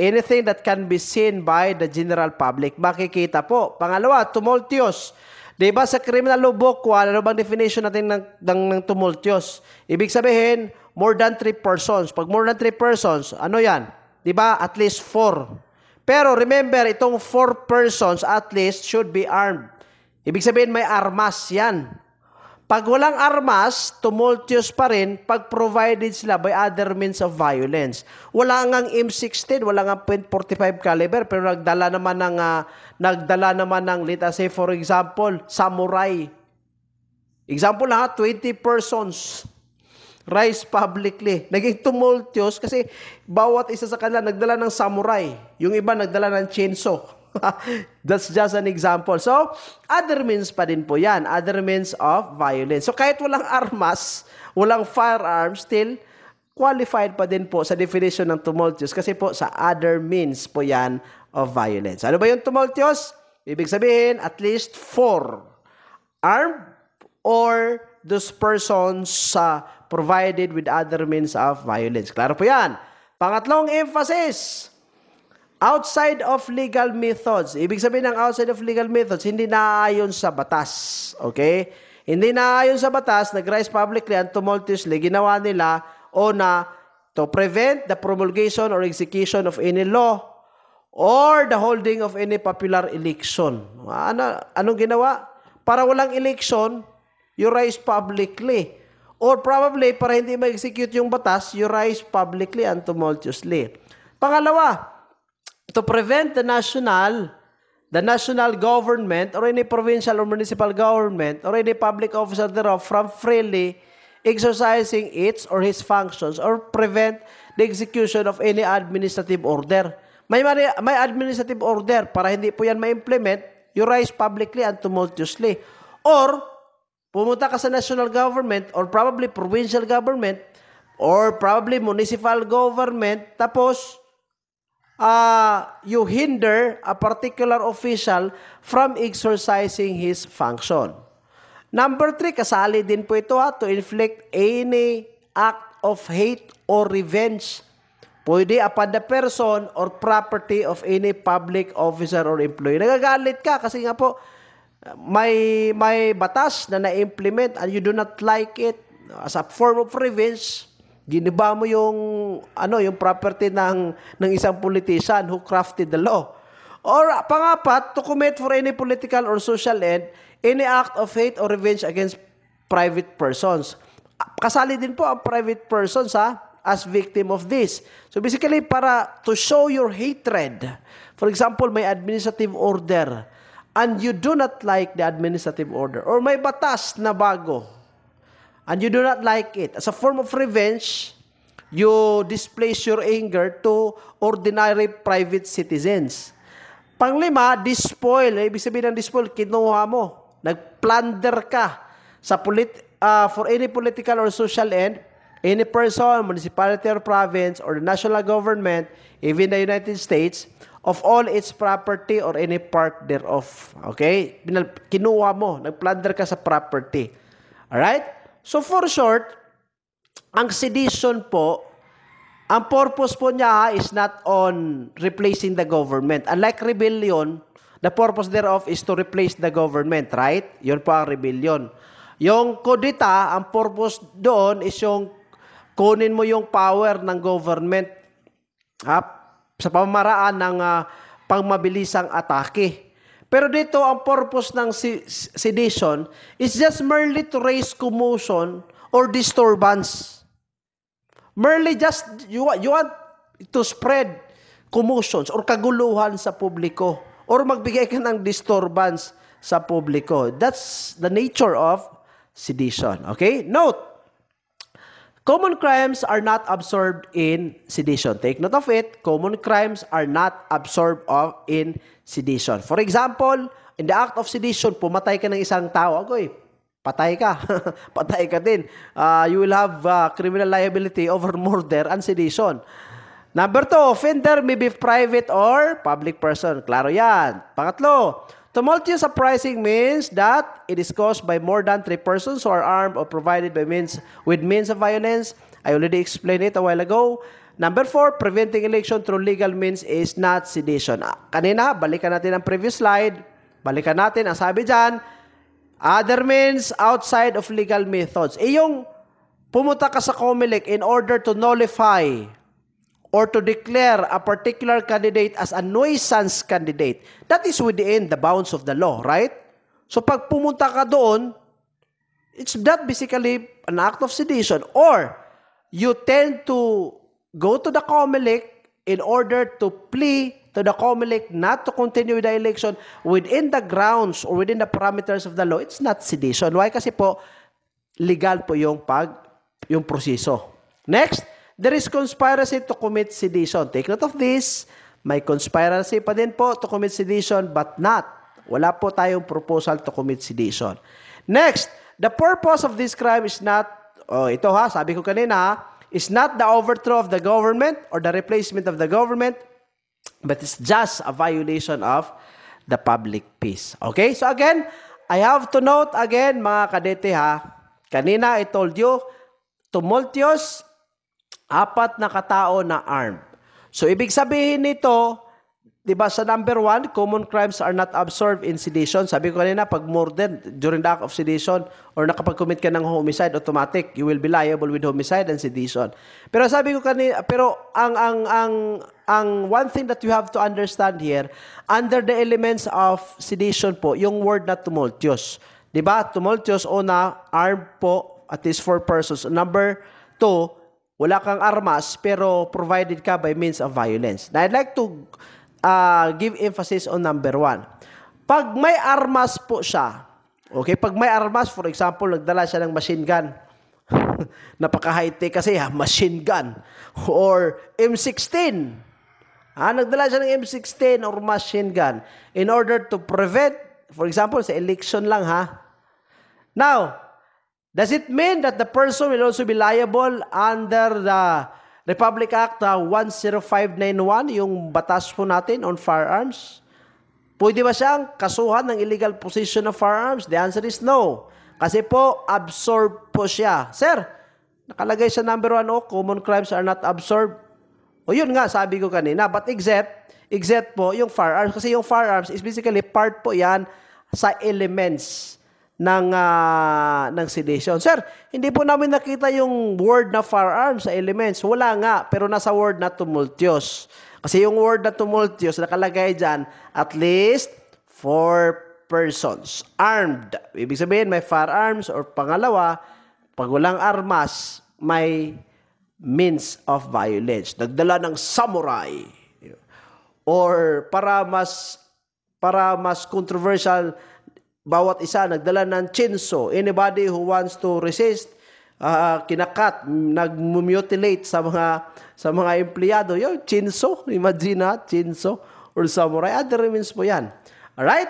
Speaker 1: anything that can be seen by the general public. Makikita po. Pangalawa, tumultuous. 'Di ba sa criminal law bokwa, ano bang definition natin ng, ng, ng tumultuous? Ibig sabihin, more than 3 persons. Pag more than 3 persons, ano 'yan? 'Di ba? At least 4. Pero remember, itong 4 persons at least should be armed. Ibig sabihin may armas 'yan. Pag walang armas, tumultuous pa rin pag provided sila by other means of violence. Wala ngang M16, wala nga .45 caliber pero nagdala naman ng uh, nagdala naman ng let us say for example, samurai. Example lang ha, 20 persons rise publicly. Naging tumultuous kasi bawat isa sa kanila nagdala ng samurai. Yung iba nagdala ng chainsaw. That's just an example. So, other means pa din po yan. Other means of violence. So, kahit walang armas, walang firearms, still qualified pa din po sa definition ng tumultuous kasi po sa other means po yan of violence. Ano ba yung tumultuous? Ibig sabihin, at least four. Armed or those persons uh, provided with other means of violence. Klaro po yan. Pangatlong emphasis, Outside of legal methods. Ibig sabihin ng outside of legal methods, hindi naayon sa batas. Okay? Hindi naayon sa batas, nag-rise publicly and tumultuously, ginawa nila o na to prevent the promulgation or execution of any law or the holding of any popular election. Ano, anong ginawa? Para walang election, you rise publicly. Or probably, para hindi ma-execute yung batas, you rise publicly and tumultuously. Pangalawa, to prevent the national the national government or any provincial or municipal government or any public officer thereof from freely exercising its or his functions or prevent the execution of any administrative order. May, may administrative order para hindi po yan ma-implement, you rise publicly and tumultuously. Or, pumunta ka sa national government or probably provincial government or probably municipal government, tapos uh, you hinder a particular official from exercising his function. Number three, kasali din po ito ha, to inflict any act of hate or revenge. Pwede upon the person or property of any public officer or employee. Nagagalit ka kasi nga po, may, may batas na na-implement and you do not like it as a form of revenge Giniba mo yung ano yung property ng ng isang politician who crafted the law. Or pangapat, to commit for any political or social end any act of hate or revenge against private persons. Kasali din po ang private persons ha as victim of this. So basically para to show your hatred. For example, may administrative order and you do not like the administrative order or may batas na bago and you do not like it. As a form of revenge, you displace your anger to ordinary private citizens. Panglima, despoil. Eh, ibig sabihin ng despoil, kinuha mo. Nagplunder ka sa polit uh, for any political or social end, any person, municipality or province, or the national government, even the United States, of all its property or any part thereof. Okay? Kinuha mo. Nagplunder ka sa property. all right So for short, ang sedition po, ang purpose po niya is not on replacing the government. Unlike rebellion, the purpose thereof is to replace the government, right? Yun po ang rebellion. Yung kodita, ang purpose doon is yung kunin mo yung power ng government ha? sa pamaraan ng uh, pangmabilisang atake. Pero dito, ang purpose ng sedition is just merely to raise commotion or disturbance. Merely just, you, you want to spread commotions or kaguluhan sa publiko or magbigay ka ng disturbance sa publiko. That's the nature of sedition. Okay? Note, Common crimes are not absorbed in sedition. Take note of it. Common crimes are not absorbed of in sedition. For example, in the act of sedition, pumatay ka ng isang tao. Agoy, patay ka. patay ka din. Uh, you will have uh, criminal liability over murder and sedition. Number two, offender may be private or public person. Klaro yan. Pangatlo, Tumultuous uprising means that it is caused by more than three persons who are armed or provided by means with means of violence. I already explained it a while ago. Number four, preventing election through legal means is not sedition. Ah, kanina, balikan natin ang previous slide. Balikan natin, ang sabi dyan, other means outside of legal methods. Eh yung pumunta ka sa COMELEC in order to nullify or to declare a particular candidate as a nuisance candidate. That is within the bounds of the law, right? So pag pumunta ka doon, it's not basically an act of sedition or you tend to go to the COMELEC in order to plea to the COMELEC not to continue the election within the grounds or within the parameters of the law. It's not sedition. Why? Kasi po, legal po yung pag, yung proseso. Next, There is conspiracy to commit sedition. Take note of this. May conspiracy pa din po to commit sedition but not. Wala po tayong proposal to commit sedition. Next, the purpose of this crime is not, oh, ito ha, sabi ko kanina is not the overthrow of the government or the replacement of the government, but it's just a violation of the public peace. Okay? So again, I have to note again, mga kadete ha, kanina I told you, tumultuous apat na katao na armed. So, ibig sabihin nito, di ba sa number one, common crimes are not observed in sedition. Sabi ko kanina, pag murder during the act of sedition or nakapag-commit ka ng homicide, automatic, you will be liable with homicide and sedition. Pero sabi ko kanina, pero ang, ang, ang, ang one thing that you have to understand here, under the elements of sedition po, yung word na tumultuous. Di ba? Tumultuous, una, armed po, at least four persons. Number two, wala kang armas pero provided ka by means of violence. Now, I'd like to uh, give emphasis on number one. Pag may armas po siya, okay, pag may armas, for example, nagdala siya ng machine gun, napaka-high-tech kasi ha, machine gun, or M16, ha, nagdala siya ng M16 or machine gun in order to prevent, for example, sa election lang ha. Now, Does it mean that the person will also be liable under the Republic Act 10591, uh, yung batas po natin on firearms? Pwede ba siyang kasuhan ng illegal possession of firearms? The answer is no. Kasi po, absorb po siya. Sir, nakalagay sa number 1, oh, common crimes are not absorbed. O yun nga, sabi ko kanina. But except, except po, yung firearms. Kasi yung firearms is basically part po yan sa elements ng uh, ng sedation. Sir, hindi po namin nakita yung word na firearm sa elements. Wala nga, pero nasa word na tumultuous. Kasi yung word na tumultuous nakalagay diyan at least four persons armed. Ibig sabihin may firearms or pangalawa, pag walang armas, may means of violence. Nagdala ng samurai or para mas para mas controversial bawat isa nagdala ng chinso. Anybody who wants to resist, uh, kinakat, nagmutilate sa mga sa mga empleyado. Yo, chinso, imagine ha, chinso or samurai. Other means po yan. Alright?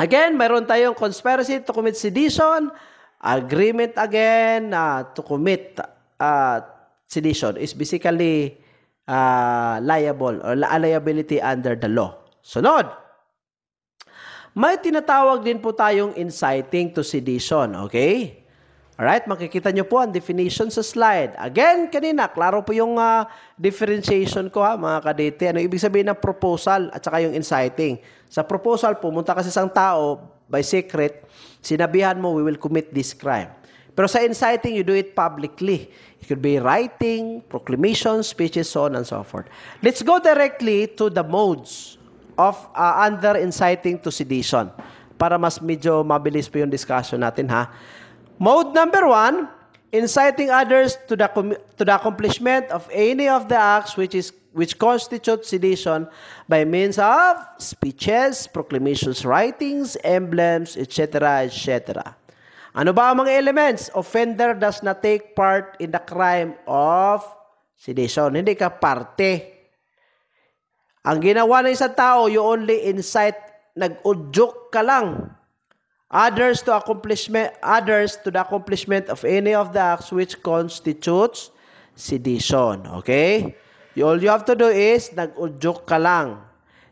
Speaker 1: Again, mayroon tayong conspiracy to commit sedition, agreement again uh, to commit uh, sedition is basically uh, liable or liability under the law. Sunod, may tinatawag din po tayong inciting to sedition, okay? Alright, makikita nyo po ang definition sa slide. Again, kanina, klaro po yung uh, differentiation ko ha, mga kadete. Ano ibig sabihin ng proposal at saka yung inciting? Sa proposal, pumunta kasi isang tao, by secret, sinabihan mo, we will commit this crime. Pero sa inciting, you do it publicly. It could be writing, proclamation, speeches, so on and so forth. Let's go directly to the modes of uh, under inciting to sedition. Para mas medyo mabilis po yung discussion natin ha. Mode number one, inciting others to the, to the accomplishment of any of the acts which is which constitute sedition by means of speeches, proclamations, writings, emblems, etc., etc. Ano ba ang mga elements? Offender does not take part in the crime of sedition. Hindi ka parte ang ginawa ng isang tao, you only incite, nag-udyok ka lang others to accomplishment others to the accomplishment of any of the acts which constitutes sedition okay you, all you have to do is nag-udyok ka lang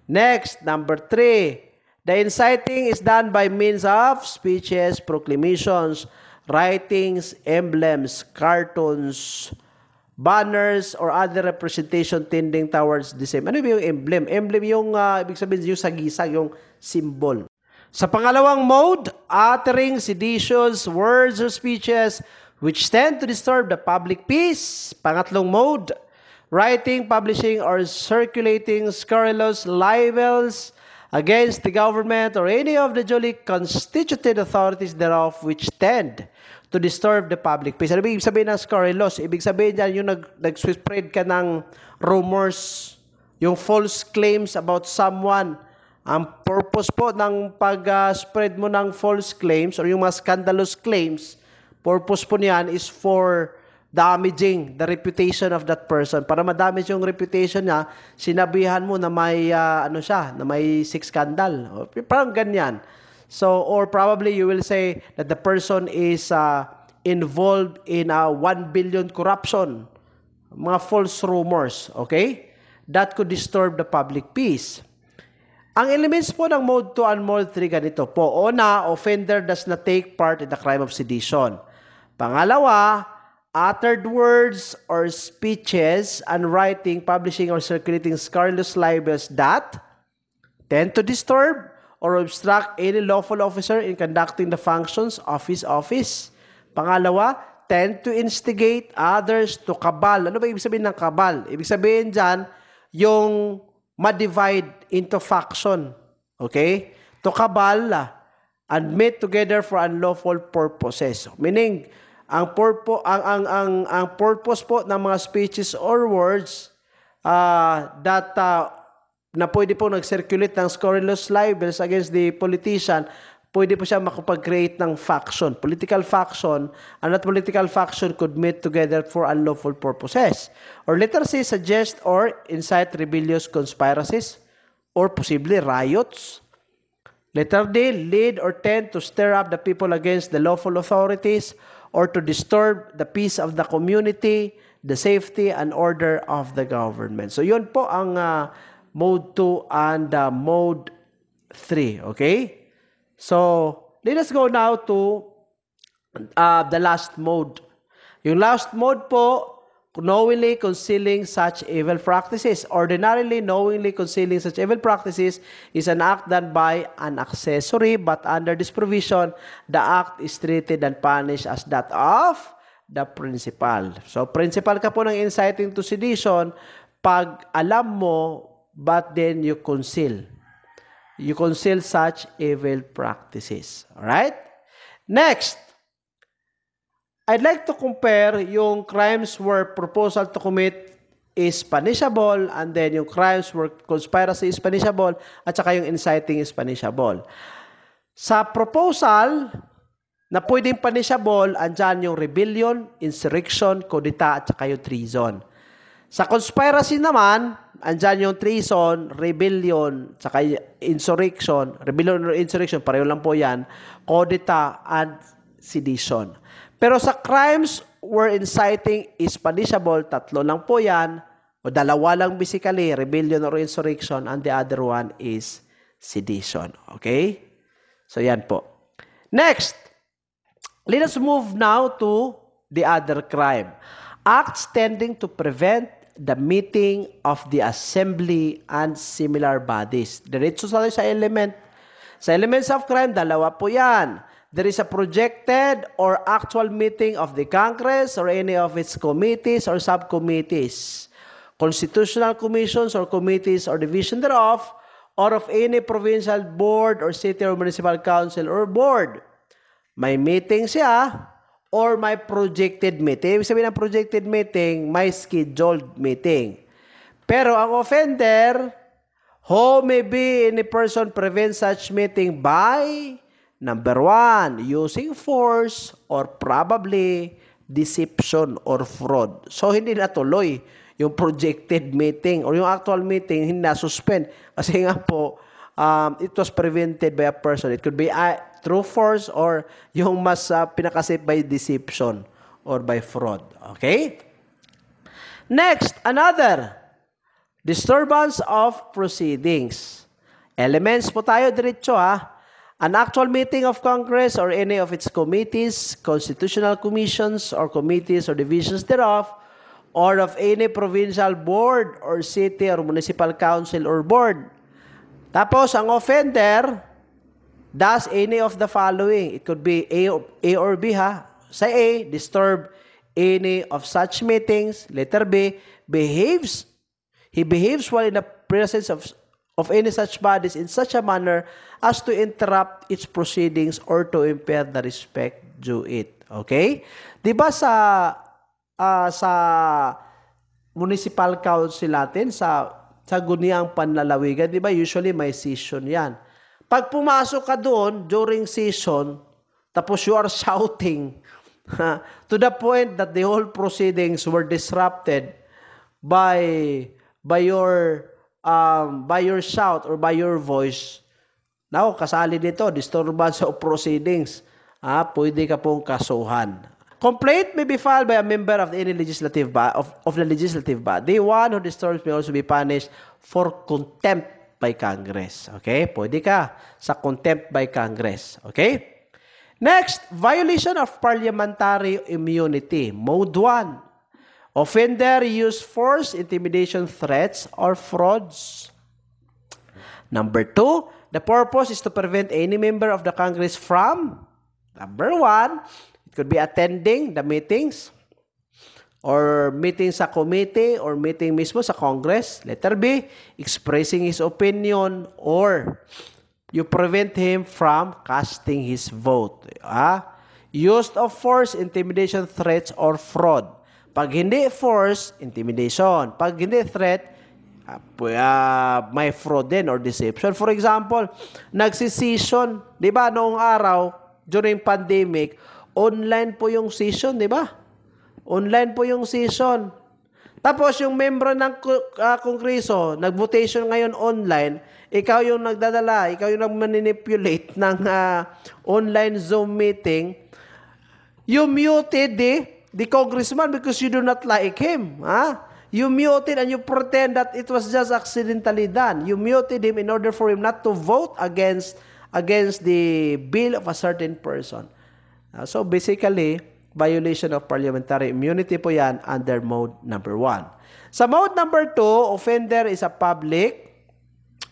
Speaker 1: next number three the inciting is done by means of speeches proclamations writings emblems cartoons banners or other representation tending towards the same. Ano ba yung emblem? Emblem yung uh, ibig sabihin yung sagisag, yung symbol. Sa pangalawang mode, uttering seditious words or speeches which tend to disturb the public peace. Pangatlong mode, writing, publishing, or circulating scurrilous libels against the government or any of the duly constituted authorities thereof which tend to disturb the public peace. Ano ibig sabihin ng scurry laws? Ibig sabihin yan yung nag, nag-spread ka ng rumors, yung false claims about someone. Ang purpose po ng pag-spread mo ng false claims or yung mga scandalous claims, purpose po niyan is for damaging the reputation of that person. Para ma-damage yung reputation niya, sinabihan mo na may uh, ano siya, na may sex scandal. O, parang ganyan. So, or probably you will say that the person is uh, involved in a 1 billion corruption. Mga false rumors, okay? That could disturb the public peace. Ang elements po ng mode 2 and mode 3 ganito po. Una, offender does not take part in the crime of sedition. Pangalawa, uttered words or speeches and writing, publishing or circulating scurrilous libels that tend to disturb or obstruct any lawful officer in conducting the functions of his office. Pangalawa, tend to instigate others to kabal. Ano ba ibig sabihin ng kabal? Ibig sabihin dyan, yung ma-divide into faction. Okay? To kabal, admit ah, together for unlawful purposes. Meaning, ang purpo ang ang ang ang purpose po ng mga speeches or words uh, that uh, na pwede po nag-circulate ng scurrilous libels against the politician, pwede po siya makapag-create ng faction, political faction, and that political faction could meet together for unlawful purposes. Or letter C, suggest or incite rebellious conspiracies or possibly riots. Letter D, lead or tend to stir up the people against the lawful authorities or to disturb the peace of the community, the safety and order of the government. So yun po ang uh, mode 2, and uh, mode 3. Okay? So, let us go now to uh, the last mode. Yung last mode po, knowingly concealing such evil practices. Ordinarily, knowingly concealing such evil practices is an act done by an accessory, but under this provision, the act is treated and punished as that of the principal. So, principal ka po ng inciting to sedition pag alam mo but then you conceal. You conceal such evil practices. Alright? Next, I'd like to compare yung crimes where proposal to commit is punishable and then yung crimes where conspiracy is punishable at saka yung inciting is punishable. Sa proposal na pwedeng punishable, andyan yung rebellion, insurrection, kudita at saka yung treason. Sa conspiracy naman, andyan yung treason, rebellion, saka insurrection. Rebellion or insurrection, pareho lang po yan. Kodita and sedition. Pero sa crimes were inciting is punishable, tatlo lang po yan. O dalawa lang basically, rebellion or insurrection, and the other one is sedition. Okay? So yan po. Next, let us move now to the other crime. Acts tending to prevent the meeting of the assembly and similar bodies. Diretso sa sa element. Sa elements of crime, dalawa po yan. There is a projected or actual meeting of the Congress or any of its committees or subcommittees, constitutional commissions or committees or division thereof, or of any provincial board or city or municipal council or board. May meeting siya, or my projected meeting. Ibig sabihin ng projected meeting, my scheduled meeting. Pero ang offender, who may be any person prevent such meeting by, number one, using force or probably deception or fraud. So, hindi natuloy yung projected meeting or yung actual meeting, hindi na-suspend. Kasi nga po, um, it was prevented by a person. It could be uh, through force or yung mas uh, ah, pinakasip by deception or by fraud. Okay? Next, another. Disturbance of proceedings. Elements po tayo diretso ha. An actual meeting of Congress or any of its committees, constitutional commissions or committees or divisions thereof, or of any provincial board or city or municipal council or board tapos, ang offender does any of the following. It could be A, A or B ha. Sa A, disturb any of such meetings. Letter B, behaves. He behaves while in the presence of, of any such bodies in such a manner as to interrupt its proceedings or to impair the respect due it. Okay? Di ba sa, uh, sa municipal council natin, sa sa guniang panlalawigan. Di ba? Usually may season yan. Pag pumasok ka doon during season, tapos you are shouting to the point that the whole proceedings were disrupted by by your um, by your shout or by your voice. Now, kasali dito, disturbance of proceedings. Ah, pwede ka pong kasuhan. Complaint may be filed by a member of any legislative body of, of the legislative body. The one who disturbs may also be punished for contempt by Congress. Okay? Pwede ka sa contempt by Congress. Okay? Next, violation of parliamentary immunity. Mode 1. Offender use force, intimidation, threats, or frauds. Number 2, the purpose is to prevent any member of the Congress from Number 1, could be attending the meetings or meeting sa committee or meeting mismo sa Congress. Letter B, expressing his opinion or you prevent him from casting his vote. Ah, used of force, intimidation, threats, or fraud. Pag hindi force, intimidation. Pag hindi threat, uh, may fraud din or deception. For example, nagsisession, di ba noong araw, during pandemic, online po yung session, di ba? Online po yung session. Tapos yung membro ng uh, kongreso, nag-votation ngayon online, ikaw yung nagdadala, ikaw yung nagmanipulate ng uh, online Zoom meeting, you muted the, eh, the congressman because you do not like him. Ha? You muted and you pretend that it was just accidentally done. You muted him in order for him not to vote against against the bill of a certain person. Uh, so basically, violation of parliamentary immunity po yan under mode number 1. Sa mode number 2, offender is a public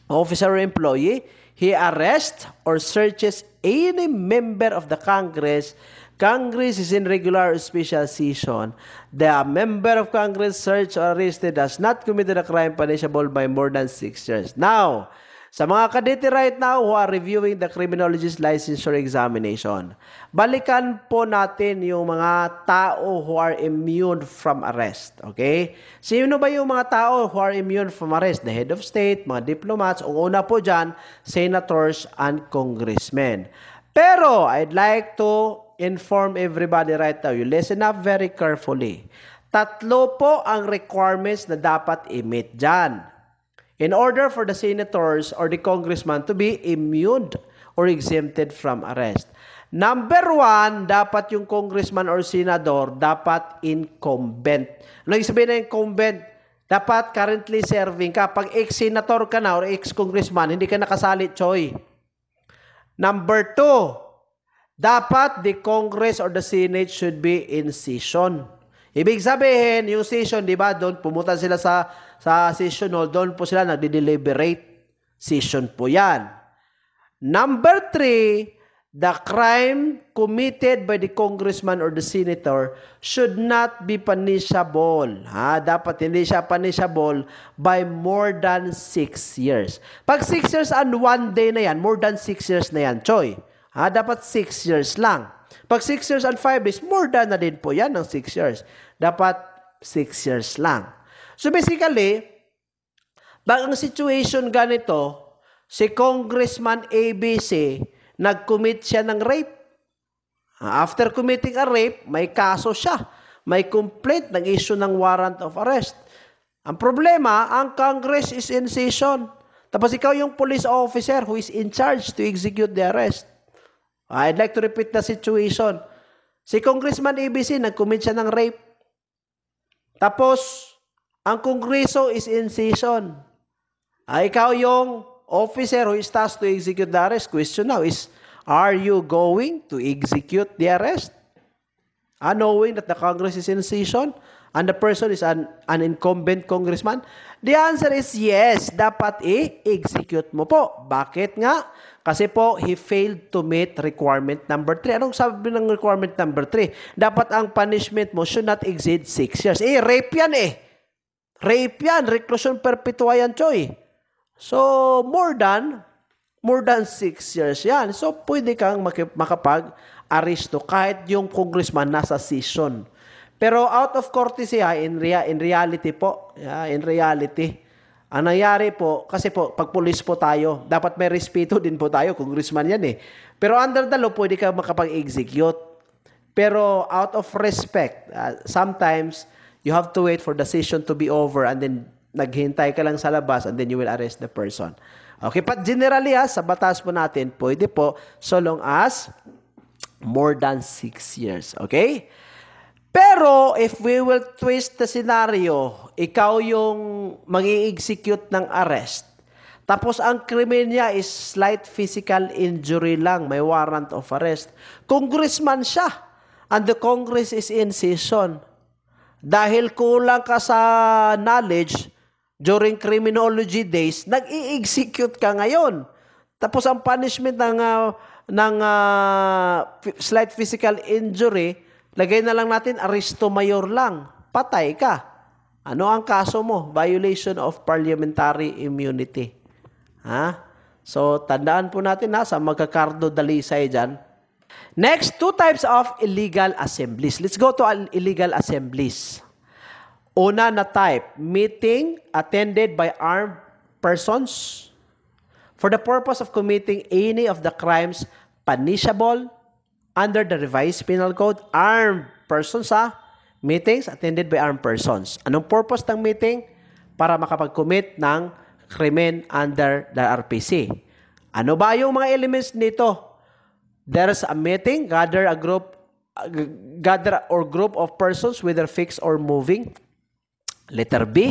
Speaker 1: officer or employee. He arrests or searches any member of the Congress Congress is in regular or special session. The member of Congress searched or arrested does not committed a crime punishable by more than six years. Now, sa mga kadete right now who are reviewing the criminologist licensure examination, balikan po natin yung mga tao who are immune from arrest. Okay? Sino ba yung mga tao who are immune from arrest? The head of state, mga diplomats, ang una po dyan, senators and congressmen. Pero I'd like to inform everybody right now, you listen up very carefully. Tatlo po ang requirements na dapat i-meet dyan in order for the senators or the congressman to be immune or exempted from arrest. Number one, dapat yung congressman or senador dapat incumbent. Ano yung sabihin na incumbent? Dapat currently serving ka. Pag ex-senator ka na or ex-congressman, hindi ka nakasali, choy. Number two, dapat the Congress or the Senate should be in session. Ibig sabihin, yung session, di ba, doon pumunta sila sa, sa session hall, doon po sila nagde-deliberate. Session po yan. Number three, the crime committed by the congressman or the senator should not be punishable. Ha? Dapat hindi siya punishable by more than 6 years. Pag 6 years and 1 day na yan, more than 6 years na yan, Choy. Ha? Dapat 6 years lang. Pag 6 years and 5 days, more than na din po yan ng 6 years. Dapat 6 years lang. So basically, pag ang situation ganito, si Congressman ABC, nag-commit siya ng rape. After committing a rape, may kaso siya. May complaint, nag-issue ng warrant of arrest. Ang problema, ang Congress is in session. Tapos ikaw yung police officer who is in charge to execute the arrest. I'd like to repeat the situation. Si Congressman ABC, nag-commit siya ng rape. Tapos, ang Kongreso is in session. Ah, ikaw yung officer who is tasked to execute the arrest. Question now is, are you going to execute the arrest? Ah, knowing that the Congress is in session and the person is an, an incumbent congressman, The answer is yes, dapat i-execute mo po. Bakit nga? Kasi po, he failed to meet requirement number 3. Anong sabi ng requirement number 3? Dapat ang punishment mo should not exceed 6 years. Eh, rape yan eh. Rape yan. Reclusion perpetua yan, Choy. So, more than, more than 6 years yan. So, pwede kang makapag-aristo kahit yung congressman nasa season pero out of courtesy ha, ah, in, rea- in reality po, yeah, in reality, ang nangyari po, kasi po, pag police po tayo, dapat may respeto din po tayo, congressman yan eh. Pero under the law, pwede ka makapag-execute. Pero out of respect, uh, sometimes you have to wait for the session to be over and then naghintay ka lang sa labas and then you will arrest the person. Okay, but generally ha, ah, sa batas po natin, pwede po so long as more than 6 years. Okay? Pero if we will twist the scenario, ikaw yung magi execute ng arrest. Tapos ang krimen niya is slight physical injury lang, may warrant of arrest. Congressman siya and the Congress is in session. Dahil kulang ka sa knowledge during criminology days, nag-i-execute ka ngayon. Tapos ang punishment ng uh, ng uh, slight physical injury Lagay na lang natin, aristo mayor lang. Patay ka. Ano ang kaso mo? Violation of parliamentary immunity. Ha? So, tandaan po natin na sa magkakardo dalisay dyan. Next, two types of illegal assemblies. Let's go to illegal assemblies. Una na type, meeting attended by armed persons for the purpose of committing any of the crimes punishable under the revised penal code, armed persons sa meetings attended by armed persons. Anong purpose ng meeting? Para makapag-commit ng krimen under the RPC. Ano ba yung mga elements nito? There's a meeting, gather a group gather or group of persons whether fixed or moving. Letter B,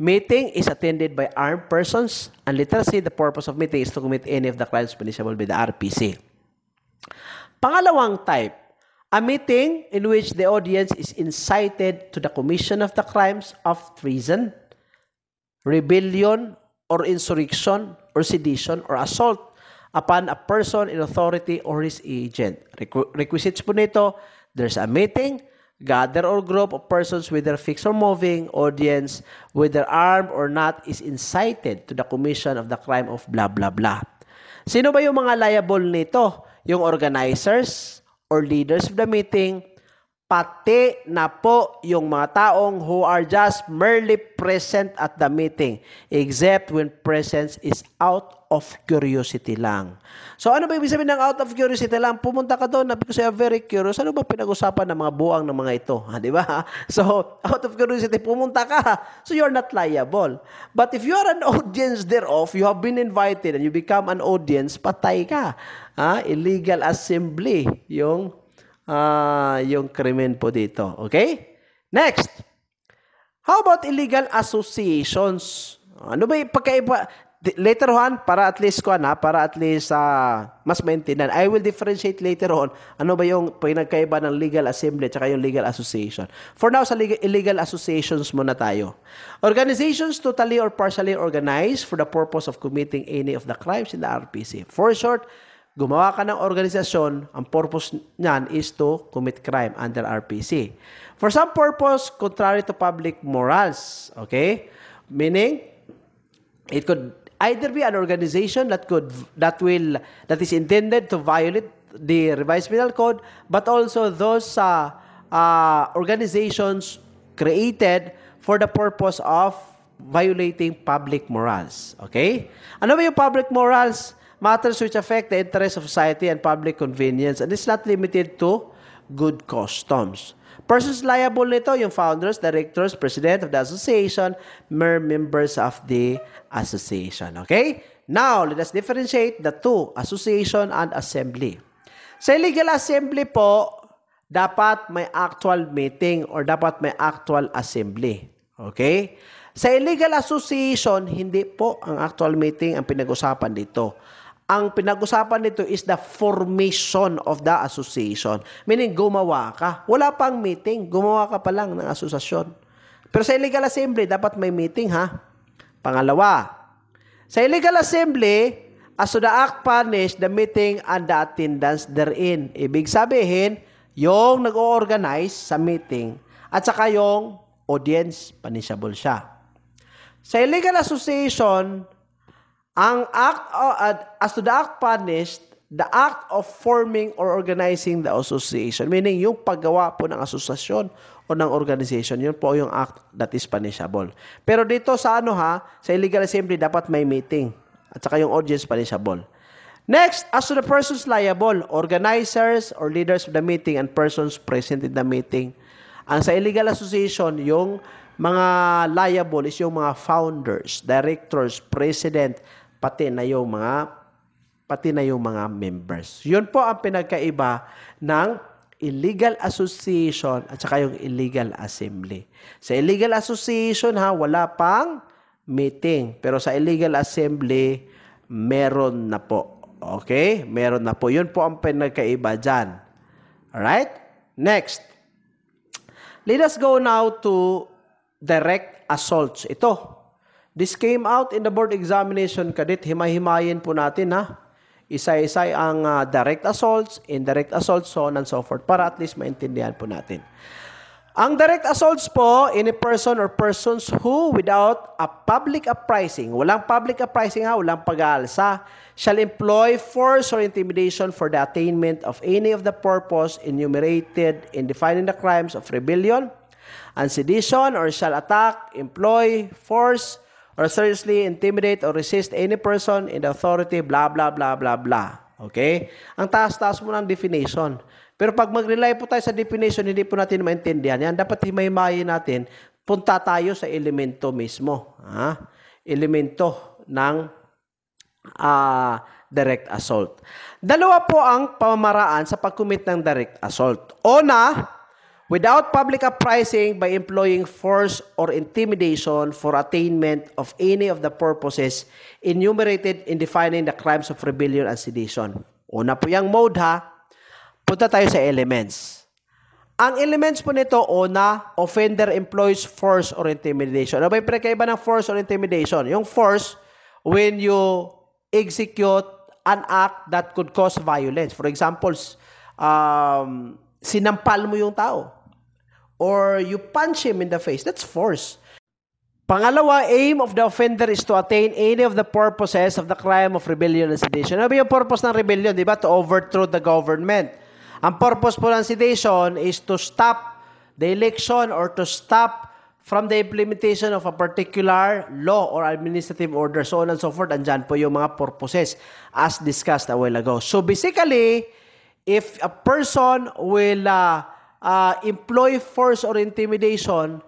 Speaker 1: meeting is attended by armed persons. And letter C, the purpose of meeting is to commit any of the crimes punishable by the RPC. Pangalawang type, a meeting in which the audience is incited to the commission of the crimes of treason, rebellion or insurrection or sedition or assault upon a person in authority or his agent. Requ- requisites po nito, there's a meeting, gather or group of persons whether fixed or moving, audience, whether armed or not, is incited to the commission of the crime of blah blah blah. Sino ba yung mga liable nito? yung organizers or leaders of the meeting, pati na po yung mga taong who are just merely present at the meeting, except when presence is out of curiosity lang. So ano ba ibig sabihin ng out of curiosity lang? Pumunta ka doon na because you are very curious. Ano ba pinag-usapan ng mga buwang ng mga ito? Ha, ah, di ba? So out of curiosity, pumunta ka. So you're not liable. But if you are an audience thereof, you have been invited and you become an audience, patay ka. Ha? Ah, illegal assembly yung uh, yung krimen po dito. Okay? Next. How about illegal associations? Ano ba yung pagkaiba? later on, para at least ko na, para at least uh, mas maintindihan, I will differentiate later on ano ba yung pinagkaiba ng legal assembly at yung legal association. For now, sa legal, illegal associations muna tayo. Organizations totally or partially organized for the purpose of committing any of the crimes in the RPC. For short, gumawa ka ng organisasyon, ang purpose niyan is to commit crime under RPC. For some purpose, contrary to public morals, okay? Meaning, it could either be an organization that could that will that is intended to violate the revised penal code but also those uh, uh, organizations created for the purpose of violating public morals okay ano ba yung public morals matters which affect the interest of society and public convenience and it's not limited to good customs Persons liable nito, yung founders, directors, president of the association, mere members of the association. Okay? Now, let us differentiate the two, association and assembly. Sa legal assembly po, dapat may actual meeting or dapat may actual assembly. Okay? Sa illegal association, hindi po ang actual meeting ang pinag-usapan dito. Ang pinag-usapan nito is the formation of the association. Meaning, gumawa ka. Wala pang meeting. Gumawa ka pa lang ng asosasyon. Pero sa illegal assembly, dapat may meeting, ha? Pangalawa, sa illegal assembly, as to the act punish the meeting and the attendance therein. Ibig sabihin, yung nag-organize sa meeting at saka yung audience, punishable siya. Sa illegal association, ang act of, as to the act punished, the act of forming or organizing the association. Meaning, yung paggawa po ng asosasyon o ng organization, yun po yung act that is punishable. Pero dito sa ano ha, sa illegal assembly, dapat may meeting. At saka yung audience punishable. Next, as to the persons liable, organizers or leaders of the meeting and persons present in the meeting. Ang sa illegal association, yung mga liable is yung mga founders, directors, president, pati na yung mga pati na yung mga members. Yun po ang pinagkaiba ng illegal association at saka yung illegal assembly. Sa illegal association ha, wala pang meeting. Pero sa illegal assembly, meron na po. Okay? Meron na po. Yun po ang pinagkaiba dyan. Alright? Next. Let us go now to direct assaults. Ito, This came out in the board examination, kadit. Himay-himayin po natin, ha? Isa-isa ang uh, direct assaults, indirect assaults, so on and so forth, para at least maintindihan po natin. Ang direct assaults po, any person or persons who without a public uprising, walang public uprising ha, walang pag-aalsa, shall employ force or intimidation for the attainment of any of the purpose enumerated in defining the crimes of rebellion and sedition or shall attack, employ, force, or seriously intimidate or resist any person in the authority, blah, blah, blah, blah, blah. Okay? Ang taas-taas mo ng definition. Pero pag mag-rely po tayo sa definition, hindi po natin maintindihan yan. Dapat himaymayin natin, punta tayo sa elemento mismo. Ha? Elemento ng uh, direct assault. Dalawa po ang pamamaraan sa pagkumit ng direct assault. Una, without public uprising by employing force or intimidation for attainment of any of the purposes enumerated in defining the crimes of rebellion and sedition. Una po yung mode ha. Punta tayo sa elements. Ang elements po nito, una, offender employs force or intimidation. Ano ba yung pinakaiba ng force or intimidation? Yung force, when you execute an act that could cause violence. For example, um, sinampal mo yung tao or you punch him in the face, that's force. Pangalawa, aim of the offender is to attain any of the purposes of the crime of rebellion and sedition. Ano ba yung purpose ng rebellion, di ba? To overthrow the government. Ang purpose po ng sedition is to stop the election or to stop from the implementation of a particular law or administrative order, so on and so forth. Andyan po yung mga purposes as discussed a while ago. So basically, if a person will uh, uh, ah, employ force or intimidation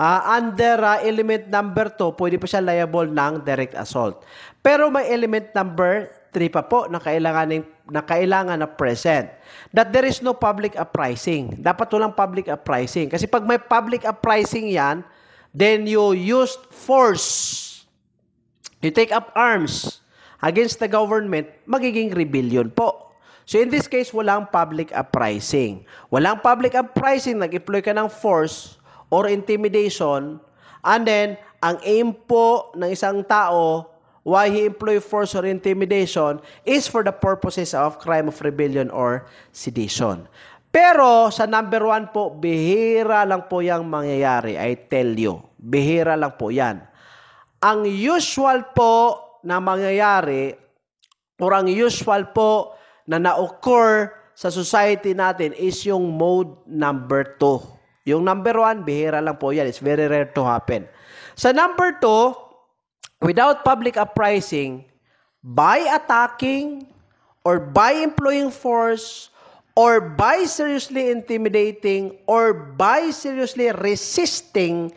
Speaker 1: uh, under uh, element number 2, pwede pa siya liable ng direct assault. Pero may element number 3 pa po na kailangan ng na kailangan na present. That there is no public uprising. Dapat walang public uprising. Kasi pag may public uprising yan, then you use force. You take up arms against the government, magiging rebellion po. So in this case, walang public uprising. Walang public uprising, nag-employ ka ng force or intimidation, and then, ang aim po ng isang tao why he employ force or intimidation is for the purposes of crime of rebellion or sedition. Pero sa number one po, bihira lang po yung mangyayari. I tell you, bihira lang po yan. Ang usual po na mangyayari or ang usual po na na-occur sa society natin is yung mode number 2. Yung number 1, bihira lang po yan. It's very rare to happen. Sa number 2, without public uprising, by attacking or by employing force or by seriously intimidating or by seriously resisting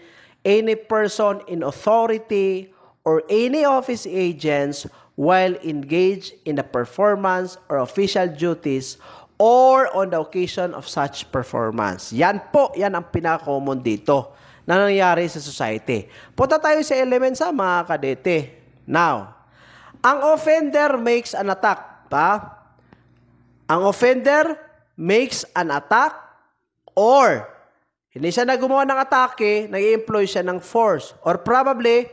Speaker 1: any person in authority or any office agents while engaged in the performance or official duties or on the occasion of such performance. Yan po, yan ang pinaka-common dito na nangyayari sa society. Punta tayo sa elements ha, ah, mga kadete. Now, ang offender makes an attack. Pa? Ang offender makes an attack or hindi siya nagumawa ng atake, nag employ siya ng force or probably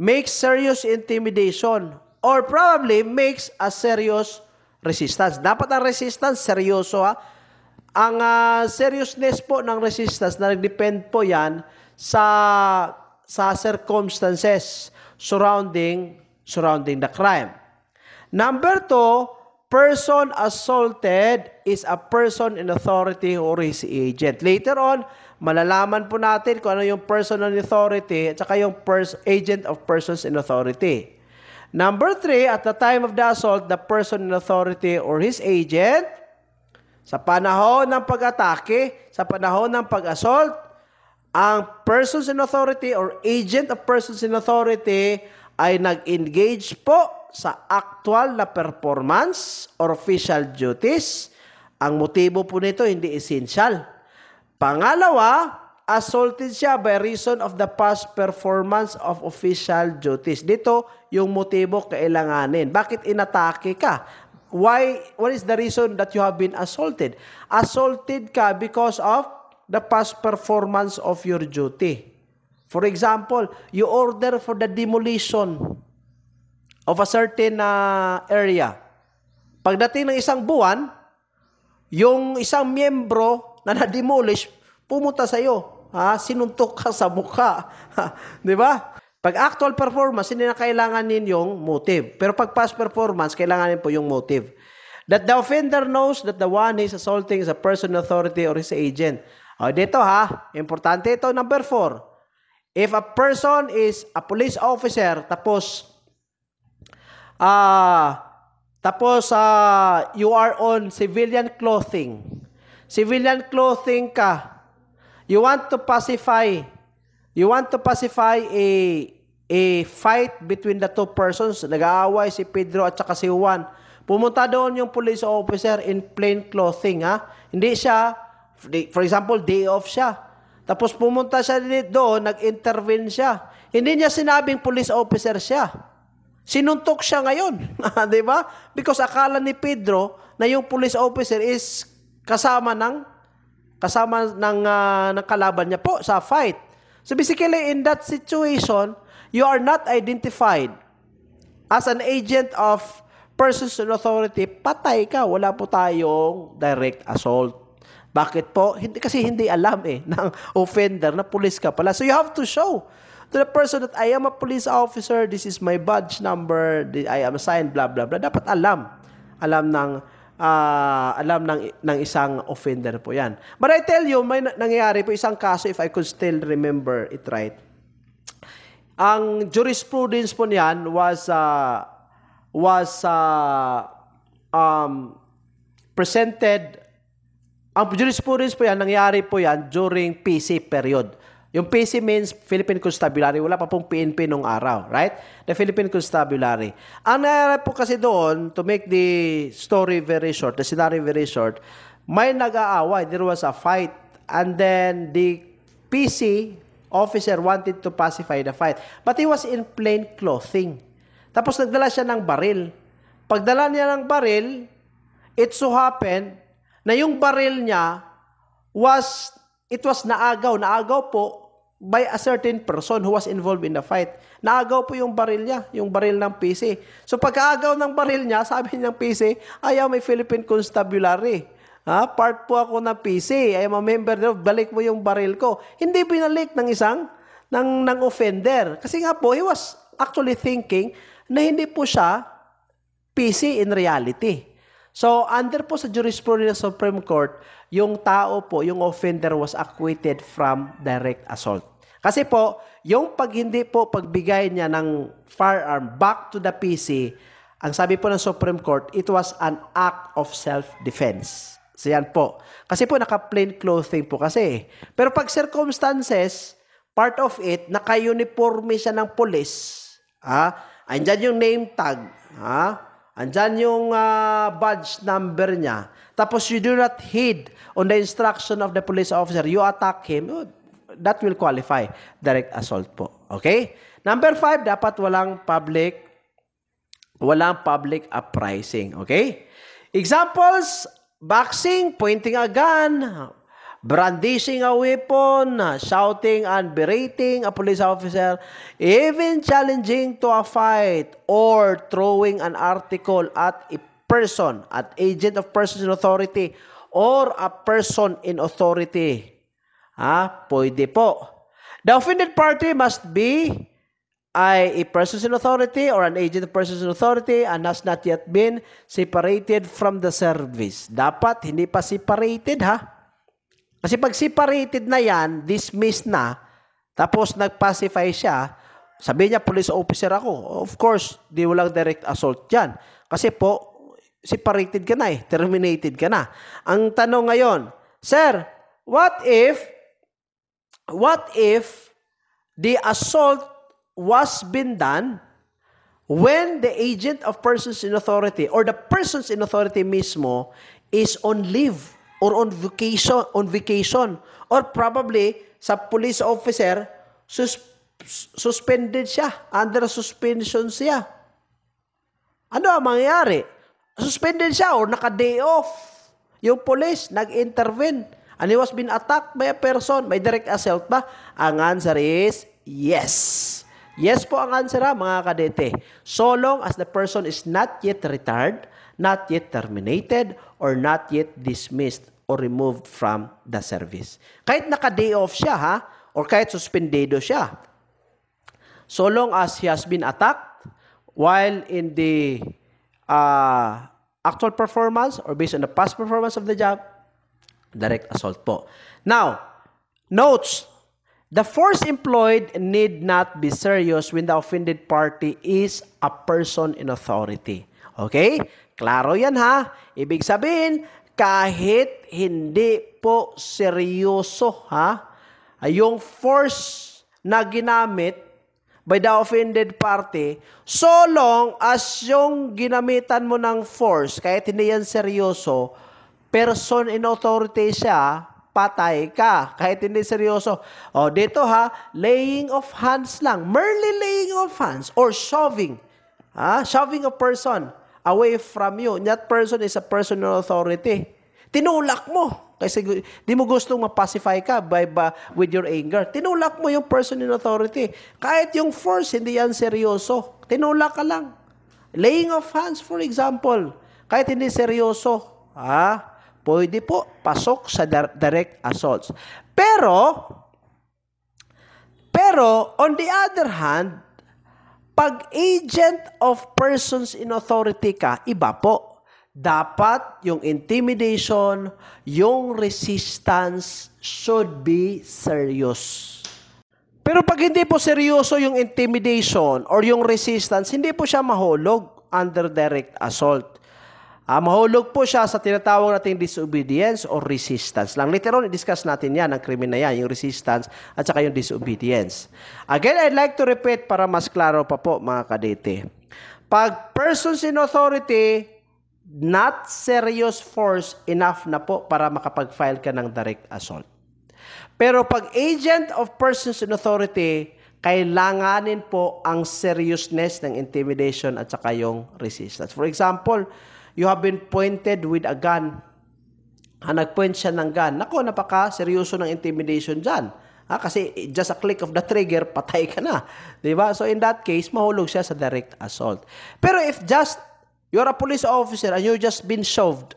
Speaker 1: makes serious intimidation or probably makes a serious resistance. Dapat ang resistance, seryoso ha. Ang uh, seriousness po ng resistance, na nag-depend po yan sa, sa circumstances surrounding, surrounding the crime. Number two, person assaulted is a person in authority or his agent. Later on, malalaman po natin kung ano yung person in authority at saka yung pers- agent of persons in authority. Number three, at the time of the assault, the person in authority or his agent, sa panahon ng pag-atake, sa panahon ng pag-assault, ang persons in authority or agent of persons in authority ay nag-engage po sa actual na performance or official duties. Ang motibo po nito hindi essential. Pangalawa, assaulted siya by reason of the past performance of official duties. Dito, yung motibo kailanganin. Bakit inatake ka? Why, what is the reason that you have been assaulted? Assaulted ka because of the past performance of your duty. For example, you order for the demolition of a certain uh, area. Pagdating ng isang buwan, yung isang miyembro na na-demolish, pumunta sa iyo. Ha? Ah, sinuntok ka sa mukha. Di ba? Pag actual performance, hindi na kailangan ninyong motive. Pero pag past performance, kailangan po yung motive. That the offender knows that the one is assaulting is a person, authority, or his agent. O, dito ha, importante ito, number four. If a person is a police officer, tapos, ah, uh, tapos, uh, you are on civilian clothing. Civilian clothing ka. You want to pacify You want to pacify a a fight between the two persons. Nag-aaway si Pedro at saka si Juan. Pumunta doon yung police officer in plain clothing, ha? Hindi siya, for example, day off siya. Tapos pumunta siya doon, nag-intervene siya. Hindi niya sinabing police officer siya. Sinuntok siya ngayon, di ba? Because akala ni Pedro na yung police officer is kasama ng kasama ng, uh, ng kalaban niya po sa fight. So basically, in that situation, you are not identified as an agent of persons in authority, patay ka. Wala po tayong direct assault. Bakit po? Hindi, kasi hindi alam eh ng offender na police ka pala. So you have to show to the person that I am a police officer, this is my badge number, I am assigned, blah, blah, blah. Dapat alam. Alam ng uh, alam ng, ng isang offender po yan. But I tell you, may nangyayari po isang kaso if I could still remember it right. Ang jurisprudence po niyan was uh, was uh, um, presented ang jurisprudence po yan, nangyari po yan during PC period. Yung PC means Philippine Constabulary. Wala pa pong PNP nung araw, right? The Philippine Constabulary. Ang nangyari po kasi doon, to make the story very short, the scenario very short, may nag-aaway. There was a fight. And then the PC officer wanted to pacify the fight. But he was in plain clothing. Tapos nagdala siya ng baril. Pagdala niya ng baril, it so happened na yung baril niya was it was naagaw. Naagaw po by a certain person who was involved in the fight. Naagaw po yung baril niya, yung baril ng PC. So pagkaagaw ng baril niya, sabi ng PC, ayaw may Philippine Constabulary. Ha? Part po ako ng PC. Ay, a member na, balik mo yung baril ko. Hindi binalik ng isang, ng, ng offender. Kasi nga po, he was actually thinking na hindi po siya PC in reality. So, under po sa jurisprudence ng Supreme Court, yung tao po, yung offender was acquitted from direct assault. Kasi po, yung pag hindi po pagbigay niya ng firearm back to the PC, ang sabi po ng Supreme Court, it was an act of self-defense. So yan po. Kasi po, naka-plain clothing po kasi. Eh. Pero pag circumstances, part of it, naka-uniforme siya ng police. Ha? Ah, andyan yung name tag. Ha? Ah, Andyan yung uh, badge number niya. Tapos you do not heed on the instruction of the police officer. You attack him. Oh, that will qualify direct assault po. Okay? Number five, dapat walang public walang public uprising. Okay? Examples, boxing, pointing a gun, brandishing a weapon, shouting and berating a police officer, even challenging to a fight, or throwing an article at a person, at agent of person in authority, or a person in authority. Ha? Pwede po. The offended party must be ay a person in authority or an agent of persons in authority and has not yet been separated from the service. Dapat hindi pa separated ha. Kasi pag separated na yan, dismissed na, tapos nagpacify siya, sabi niya, police officer ako. Of course, di walang direct assault yan. Kasi po, separated ka na eh. Terminated ka na. Ang tanong ngayon, Sir, what if, what if the assault was been done when the agent of persons in authority or the persons in authority mismo is on leave? or on vacation, on vacation or probably sa police officer sus- suspended siya, under suspension siya. Ano ang mangyayari? Suspended siya or naka-day off. Yung police nag-intervene and he was been attacked by a person, may direct assault ba? Ang answer is yes. Yes po ang answer ha, ah, mga kadete. So long as the person is not yet retired, not yet terminated, or not yet dismissed or removed from the service. Kahit naka-day off siya ha, or kahit suspendedo siya. So long as he has been attacked while in the uh, actual performance or based on the past performance of the job, direct assault po. Now, notes, the force employed need not be serious when the offended party is a person in authority. Okay? Klaro yan ha. Ibig sabihin, kahit hindi po seryoso ha, yung force na ginamit by the offended party, so long as yung ginamitan mo ng force, kahit hindi yan seryoso, person in authority siya, patay ka. Kahit hindi seryoso. O, dito ha, laying of hands lang. Merely laying of hands or shoving. Ha? Shoving a person away from you. That person is a personal authority. Tinulak mo. Kasi di mo gustong mapacify ka by, by, with your anger. Tinulak mo yung personal authority. Kahit yung force, hindi yan seryoso. Tinulak ka lang. Laying of hands, for example. Kahit hindi seryoso. Ha? Pwede po pasok sa direct assaults. Pero, pero, on the other hand, pag agent of persons in authority ka, iba po. Dapat yung intimidation, yung resistance should be serious. Pero pag hindi po seryoso yung intimidation or yung resistance, hindi po siya mahulog under direct assault. Uh, mahulog po siya sa tinatawag nating disobedience or resistance lang. literal, on, i-discuss natin yan, ang krimen na yan, yung resistance at saka yung disobedience. Again, I'd like to repeat para mas klaro pa po mga kadete. Pag persons in authority, not serious force, enough na po para makapag-file ka ng direct assault. Pero pag agent of persons in authority, kailanganin po ang seriousness ng intimidation at saka yung resistance. For example, you have been pointed with a gun. Ha, ah, nagpoint siya ng gun. Nako, napaka-seryoso ng intimidation dyan. Ha, ah, kasi just a click of the trigger, patay ka na. ba? Diba? So in that case, mahulog siya sa direct assault. Pero if just you're a police officer and you just been shoved,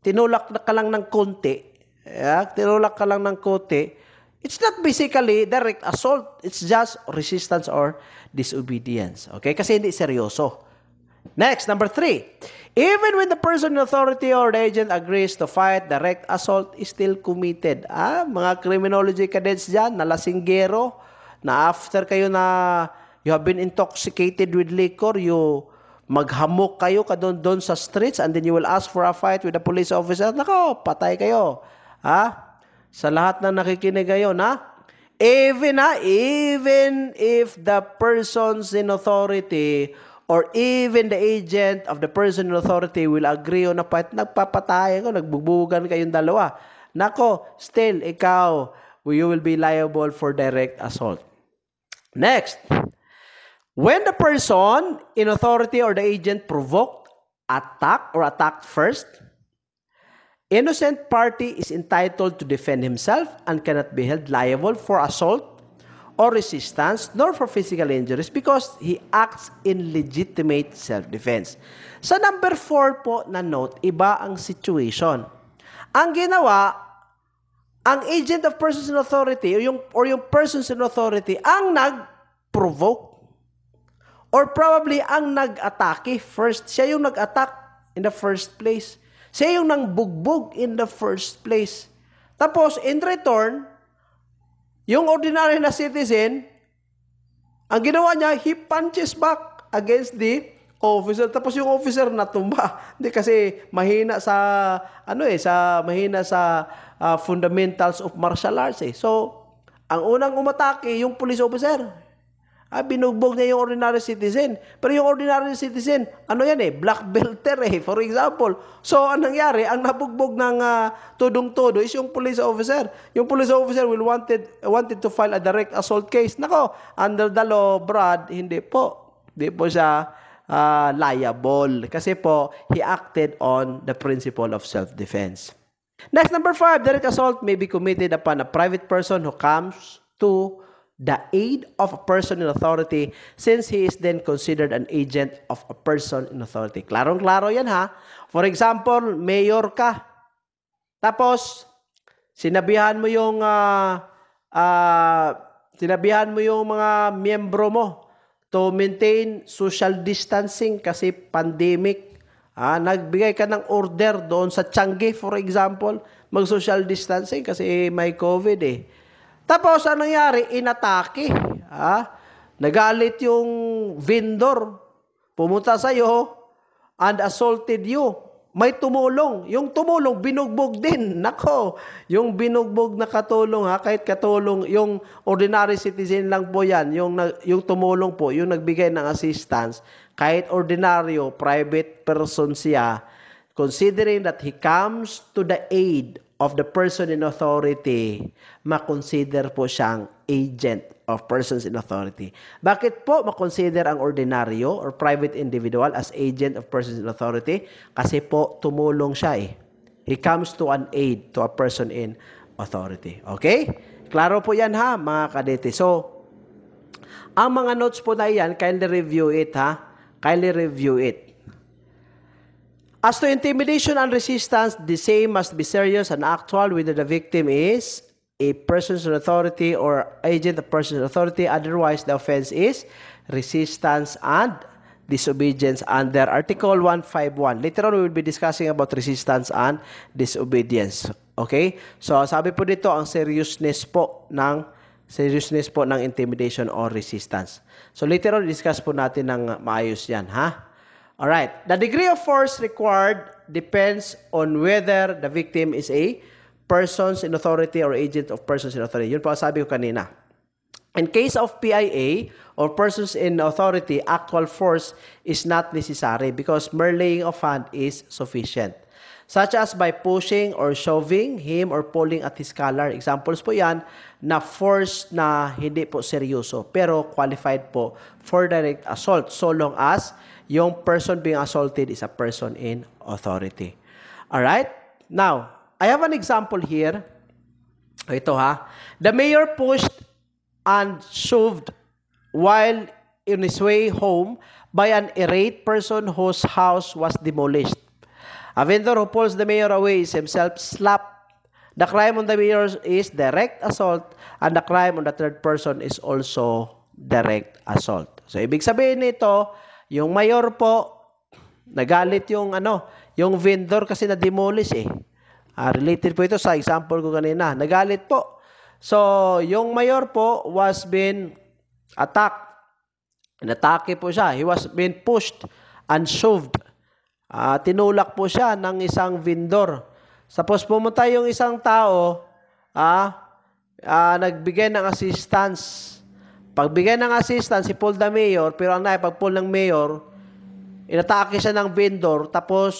Speaker 1: tinulak na ka lang ng konti, yeah, tinulak ka lang ng konti, it's not basically direct assault. It's just resistance or disobedience. Okay? Kasi hindi seryoso. Next, number three. Even when the person in authority or agent agrees to fight, direct assault is still committed. Ah, mga criminology cadets dyan, na lasinggero, na after kayo na you have been intoxicated with liquor, you maghamok kayo ka doon doon sa streets and then you will ask for a fight with a police officer. Nako, patay kayo. Ha? Sa lahat na nakikinig ngayon, ha? Even, ha? Even if the persons in authority or even the agent of the person in authority will agree on a point, nagpapatay ko, nagbugbugan kayong dalawa. Nako, still, ikaw, you will be liable for direct assault. Next, when the person in authority or the agent provoked, attack or attacked first, innocent party is entitled to defend himself and cannot be held liable for assault or resistance, nor for physical injuries because he acts in legitimate self-defense. Sa number 4 po na note, iba ang situation. Ang ginawa, ang agent of persons in authority or yung, or yung persons in authority ang nag-provoke or probably ang nag-atake first. Siya yung nag-attack in the first place. Siya yung nang bugbog in the first place. Tapos, in return, yung ordinary na citizen, ang ginawa niya, he punches back against the officer. Tapos yung officer natumba. Hindi kasi mahina sa, ano eh, sa, mahina sa uh, fundamentals of martial arts eh. So, ang unang umatake, yung police officer. Ah, binugbog niya yung ordinary citizen. Pero yung ordinary citizen, ano yan eh, black belter eh, for example. So, anong nangyari? Ang nabugbog ng uh, tudong-todo is yung police officer. Yung police officer will wanted, wanted to file a direct assault case. Nako, under the law, Brad, hindi po. Hindi po siya uh, liable. Kasi po, he acted on the principle of self-defense. Next, number five, direct assault may be committed upon a private person who comes to the aid of a person in authority since he is then considered an agent of a person in authority. Klarong-klaro yan ha. For example, mayor ka. Tapos, sinabihan mo yung uh, uh, sinabihan mo yung mga miyembro mo to maintain social distancing kasi pandemic. Ah, nagbigay ka ng order doon sa Changi, for example, mag-social distancing kasi may COVID eh. Tapos, ano nangyari? Inatake. Ha? Nagalit yung vendor. Pumunta sa iyo and assaulted you. May tumulong. Yung tumulong, binugbog din. Nako, yung binugbog na katulong ha, kahit katulong, yung ordinary citizen lang po yan, yung, yung tumulong po, yung nagbigay ng assistance, kahit ordinaryo, private person siya, considering that he comes to the aid of the person in authority, makonsider po siyang agent of persons in authority. Bakit po makonsider ang ordinaryo or private individual as agent of persons in authority? Kasi po tumulong siya eh. He comes to an aid to a person in authority. Okay? Klaro po yan ha, mga kadete. So, ang mga notes po na yan, kindly review it ha. Kindly review it. As to intimidation and resistance, the same must be serious and actual whether the victim is a person's authority or agent of person's authority. Otherwise, the offense is resistance and disobedience under Article 151. Later on, we will be discussing about resistance and disobedience. Okay? So, sabi po dito, ang seriousness po ng seriousness po ng intimidation or resistance. So, later on, discuss po natin ng maayos yan, ha? All right. the degree of force required depends on whether the victim is a persons in authority or agent of persons in authority. Yun po sabi ko kanina. In case of PIA or persons in authority, actual force is not necessary because mere laying of hand is sufficient. Such as by pushing or shoving him or pulling at his collar. Examples po yan na force na hindi po seryoso pero qualified po for direct assault so long as yung person being assaulted is a person in authority. All right? Now, I have an example here. Ito ha. The mayor pushed and shoved while in his way home by an irate person whose house was demolished. A vendor who pulls the mayor away is himself slapped. The crime on the mayor is direct assault and the crime on the third person is also direct assault. So, ibig sabihin nito, yung mayor po, nagalit yung ano, yung vendor kasi na-demolish eh. Uh, related po ito sa example ko kanina. Nagalit po. So, yung mayor po was been attacked. Natake po siya. He was been pushed and shoved. Uh, tinulak po siya ng isang vendor. Tapos pumunta yung isang tao, ah, uh, uh, nagbigay ng assistance Pagbigay ng assistance si Paul the Mayor, pero ang naipag Paul ng Mayor, inatake siya ng vendor, tapos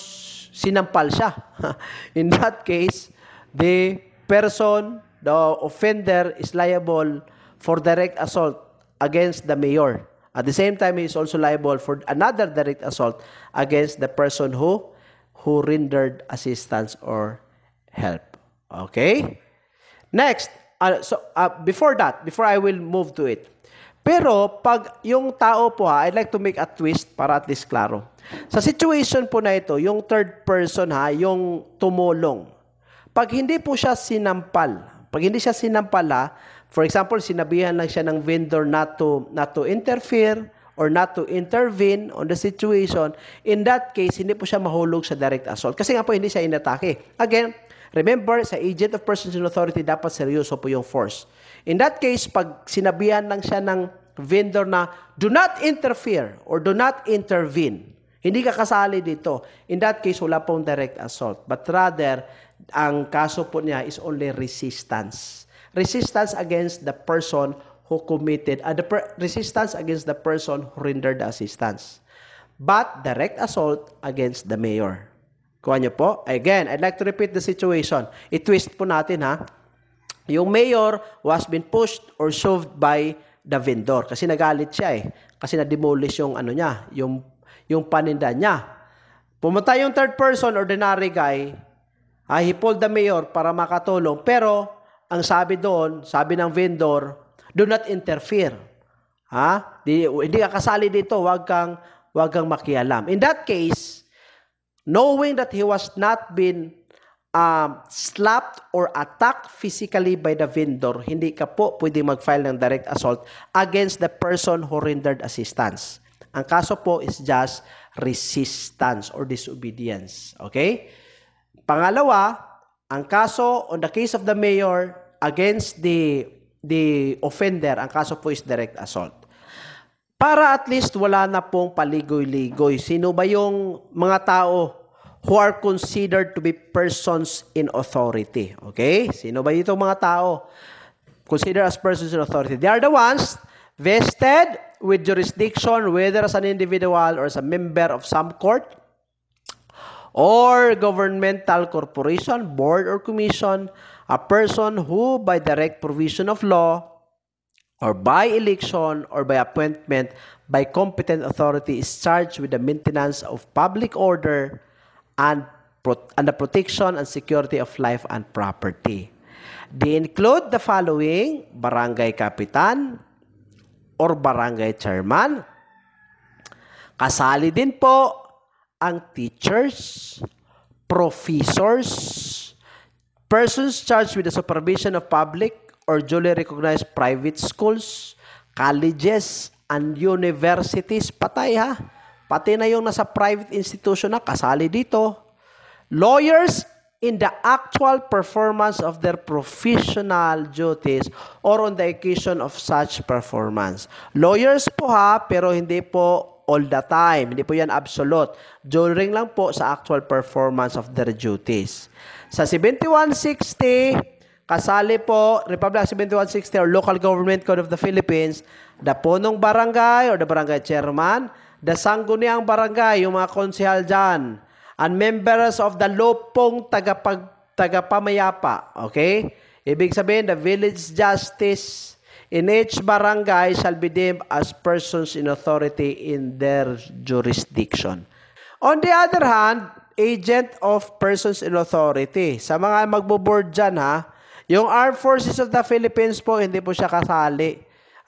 Speaker 1: sinampal siya. In that case, the person, the offender is liable for direct assault against the mayor. At the same time, he is also liable for another direct assault against the person who who rendered assistance or help. Okay? Next, uh, so uh, before that, before I will move to it, pero pag yung tao po ha, I'd like to make a twist para at least klaro. Sa situation po na ito, yung third person ha, yung tumulong. Pag hindi po siya sinampal, pag hindi siya sinampal ha, for example, sinabihan lang siya ng vendor not to, not to interfere, or not to intervene on the situation, in that case, hindi po siya mahulog sa direct assault. Kasi nga po, hindi siya inatake. Again, remember, sa agent of persons in authority, dapat seryoso po yung force. In that case, pag sinabihan lang siya ng vendor na do not interfere or do not intervene, hindi ka kasali dito. In that case, wala pong direct assault. But rather, ang kaso po niya is only resistance. Resistance against the person who committed, uh, the per- resistance against the person who rendered the assistance. But direct assault against the mayor. Kuha niyo po. Again, I'd like to repeat the situation. I-twist po natin ha yung mayor was been pushed or shoved by the vendor kasi nagalit siya eh kasi na-demolish yung ano niya yung yung paninda niya pumunta yung third person ordinary guy ay ah, he pulled the mayor para makatulong pero ang sabi doon sabi ng vendor do not interfere ha Di, hindi ka kasali dito wag kang wag kang makialam in that case knowing that he was not been um, slapped or attacked physically by the vendor, hindi ka po pwede mag-file ng direct assault against the person who rendered assistance. Ang kaso po is just resistance or disobedience. Okay? Pangalawa, ang kaso on the case of the mayor against the the offender, ang kaso po is direct assault. Para at least wala na pong paligoy-ligoy. Sino ba yung mga tao who are considered to be persons in authority. Okay? Sino ba dito mga tao? Consider as persons in authority. They are the ones vested with jurisdiction whether as an individual or as a member of some court or governmental corporation, board or commission, a person who by direct provision of law or by election or by appointment by competent authority is charged with the maintenance of public order and, and the protection and security of life and property. They include the following, barangay kapitan or barangay chairman. Kasali din po ang teachers, professors, persons charged with the supervision of public or duly recognized private schools, colleges, and universities. Patay ha? Pati na yung nasa private institution na kasali dito. Lawyers in the actual performance of their professional duties or on the occasion of such performance. Lawyers po ha, pero hindi po all the time. Hindi po yan absolute. During lang po sa actual performance of their duties. Sa 7160, kasali po Republic 7160 or Local Government Code of the Philippines, the punong barangay or the barangay chairman, the Sangguniang Barangay, yung mga konsehal dyan, and members of the lupong Tagapag, Tagapamayapa. Okay? Ibig sabihin, the village justice in each barangay shall be deemed as persons in authority in their jurisdiction. On the other hand, agent of persons in authority. Sa mga magbo-board dyan ha, yung Armed Forces of the Philippines po, hindi po siya kasali.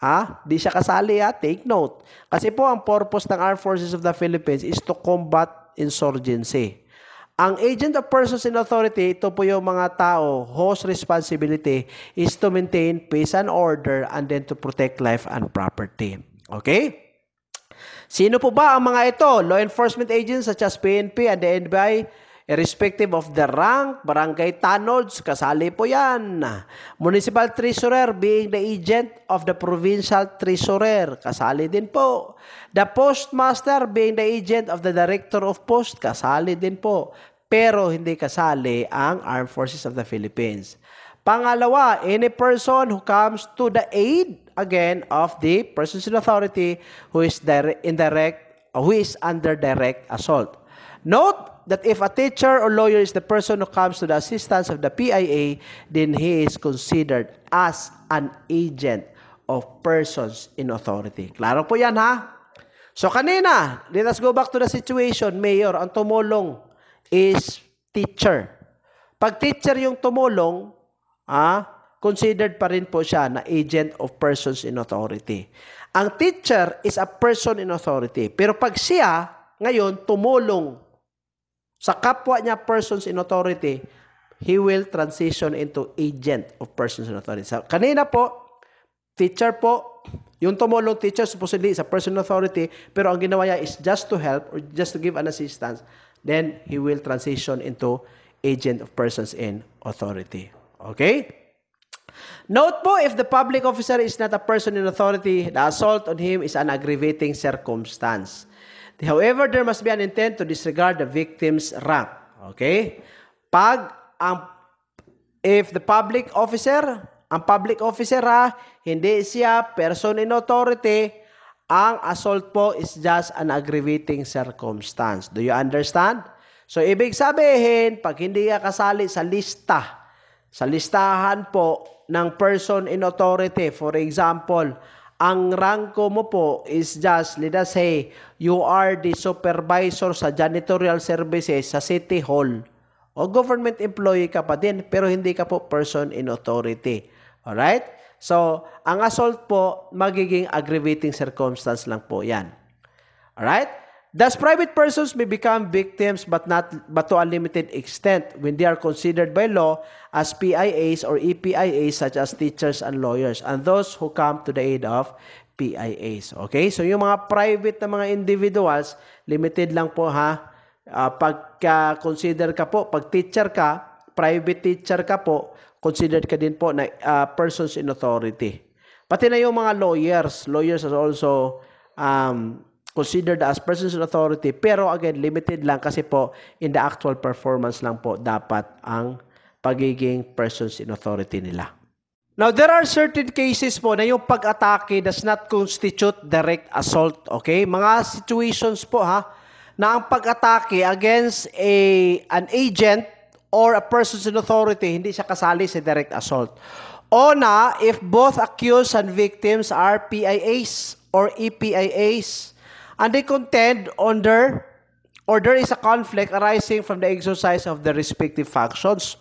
Speaker 1: Ha? Di siya kasali ha? Take note. Kasi po ang purpose ng Armed Forces of the Philippines is to combat insurgency. Ang agent of persons in authority, ito po yung mga tao whose responsibility is to maintain peace and order and then to protect life and property. Okay? Sino po ba ang mga ito? Law enforcement agents such as PNP and the NBI irrespective of the rank, barangay tanods, kasali po yan. Municipal treasurer being the agent of the provincial treasurer, kasali din po. The postmaster being the agent of the director of post, kasali din po. Pero hindi kasali ang Armed Forces of the Philippines. Pangalawa, any person who comes to the aid again of the persons in authority who is direct, indirect who is under direct assault. Note that if a teacher or lawyer is the person who comes to the assistance of the PIA, then he is considered as an agent of persons in authority. Klaro po yan ha? So kanina, let us go back to the situation. Mayor, ang tumulong is teacher. Pag teacher yung tumulong, ah, considered pa rin po siya na agent of persons in authority. Ang teacher is a person in authority. Pero pag siya, ngayon, tumulong sa kapwa niya persons in authority, he will transition into agent of persons in authority. So, kanina po, teacher po, yung tumulong teacher supposedly sa person in authority, pero ang ginawa niya is just to help or just to give an assistance, then he will transition into agent of persons in authority. Okay? Note po, if the public officer is not a person in authority, the assault on him is an aggravating circumstance. However, there must be an intent to disregard the victim's rank. Okay? Pag ang if the public officer, ang public officer ha, ah, hindi siya person in authority, ang assault po is just an aggravating circumstance. Do you understand? So, ibig sabihin, pag hindi ka kasali sa lista, sa listahan po ng person in authority, for example, ang ranko mo po is just, let us say, you are the supervisor sa janitorial services sa City Hall. O government employee ka pa din, pero hindi ka po person in authority. Alright? So, ang assault po, magiging aggravating circumstance lang po yan. Alright? Thus, private persons may become victims but not but to a limited extent when they are considered by law as PIAs or EPIAs such as teachers and lawyers and those who come to the aid of PIAs. Okay? So, yung mga private na mga individuals, limited lang po ha. Uh, ah, pagka-consider ka po, pag teacher ka, private teacher ka po, considered ka din po na uh, persons in authority. Pati na yung mga lawyers. Lawyers are also um, considered as persons in authority pero again limited lang kasi po in the actual performance lang po dapat ang pagiging persons in authority nila. Now, there are certain cases po na yung pag-atake does not constitute direct assault, okay? Mga situations po ha, na ang pag-atake against a, an agent or a person's in authority, hindi siya kasali sa direct assault. O na, if both accused and victims are PIAs or EPIAs, And they contend on their or there is a conflict arising from the exercise of the respective factions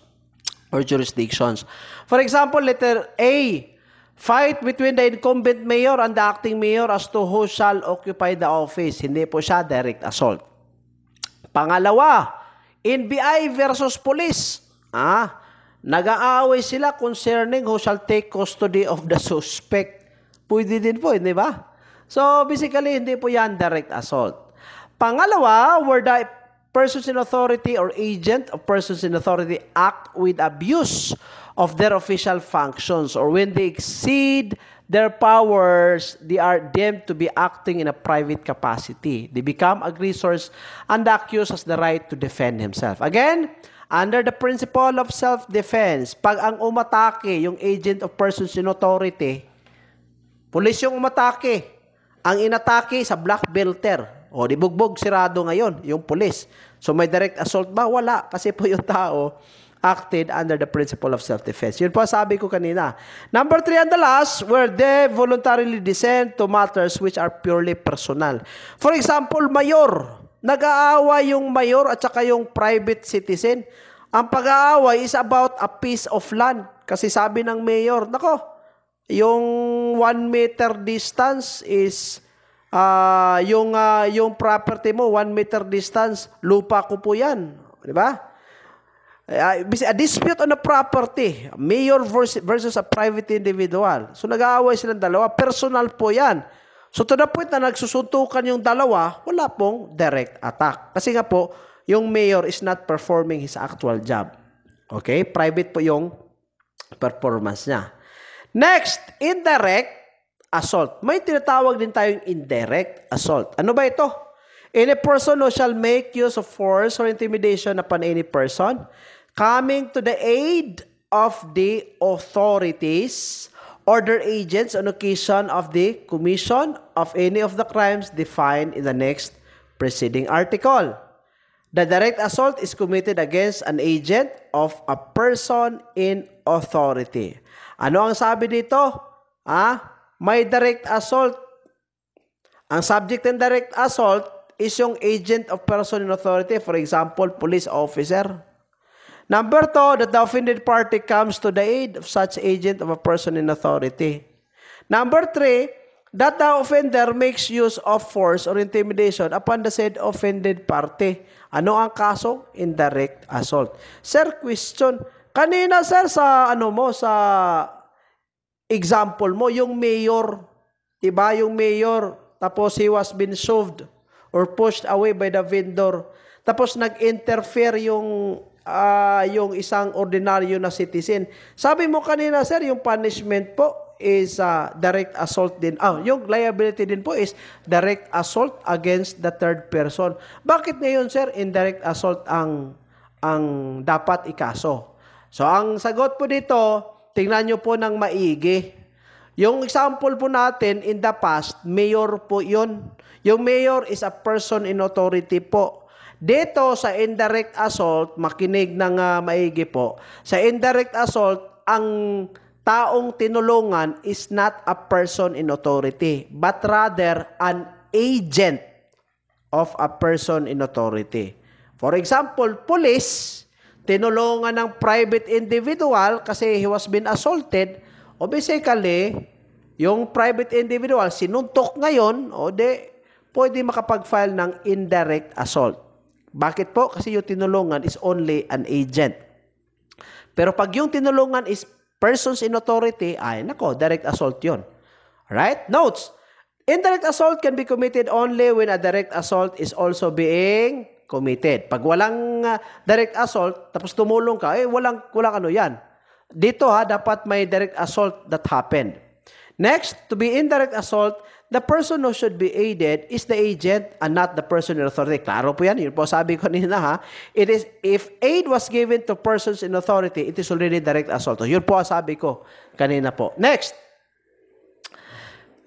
Speaker 1: or jurisdictions. For example, letter A, fight between the incumbent mayor and the acting mayor as to who shall occupy the office. Hindi po siya direct assault. Pangalawa, NBI versus police. Ah, nag-aaway sila concerning who shall take custody of the suspect. Pwede din po, di ba? So basically, hindi po yan direct assault. Pangalawa, where the persons in authority or agent of persons in authority act with abuse of their official functions or when they exceed their powers, they are deemed to be acting in a private capacity. They become a and the accused has the right to defend himself. Again, under the principle of self-defense, pag ang umatake, yung agent of persons in authority, police yung umatake, ang inatake sa black belter. O, dibugbog sirado ngayon, yung pulis. So, may direct assault ba? Wala. Kasi po yung tao acted under the principle of self-defense. Yun po sabi ko kanina. Number three and the last, where they voluntarily descend to matters which are purely personal. For example, mayor. Nag-aaway yung mayor at saka yung private citizen. Ang pag-aaway is about a piece of land. Kasi sabi ng mayor, nako, yung 1 meter distance is uh, yung uh, yung property mo 1 meter distance, lupa ko po 'yan, 'di ba? Uh, a dispute on a property, mayor versus a private individual. So nag-aaway silang dalawa, personal po 'yan. So to the point na nagsusuntukan yung dalawa, wala pong direct attack. Kasi nga po, yung mayor is not performing his actual job. Okay? Private po yung performance niya. Next, indirect assault. May tinatawag din tayong indirect assault. Ano ba ito? Any person who shall make use of force or intimidation upon any person coming to the aid of the authorities or their agents on occasion of the commission of any of the crimes defined in the next preceding article. The direct assault is committed against an agent of a person in authority. Ano ang sabi dito? Ha? May direct assault. Ang subject ng direct assault is yung agent of person in authority, for example, police officer. Number two, that the offended party comes to the aid of such agent of a person in authority. Number three, that the offender makes use of force or intimidation upon the said offended party. Ano ang kaso? Indirect assault. Sir, question, Kanina sir sa ano mo sa example mo yung mayor, 'di ba? Yung mayor tapos he was been shoved or pushed away by the vendor. Tapos nag-interfere yung uh, yung isang ordinaryo na citizen. Sabi mo kanina sir, yung punishment po is uh, direct assault din. Ah, yung liability din po is direct assault against the third person. Bakit ngayon sir indirect assault ang ang dapat ikaso? So ang sagot po dito, tingnan nyo po ng maigi. Yung example po natin in the past, mayor po yun. Yung mayor is a person in authority po. Dito sa indirect assault, makinig ng uh, maigi po. Sa indirect assault, ang taong tinulungan is not a person in authority, but rather an agent of a person in authority. For example, police, tinulungan ng private individual kasi he was been assaulted, o basically, yung private individual, sinuntok ngayon, o de, pwede makapag-file ng indirect assault. Bakit po? Kasi yung tinulungan is only an agent. Pero pag yung tinulungan is persons in authority, ay nako, direct assault yon Right? Notes. Indirect assault can be committed only when a direct assault is also being committed. Pag walang uh, direct assault, tapos tumulong ka, eh walang, walang ano yan. Dito ha, dapat may direct assault that happened. Next, to be indirect assault, the person who should be aided is the agent and not the person in authority. Klaro po yan. Yun po sabi ko nila ha. It is, if aid was given to persons in authority, it is already direct assault. So, yun po ang sabi ko kanina po. Next,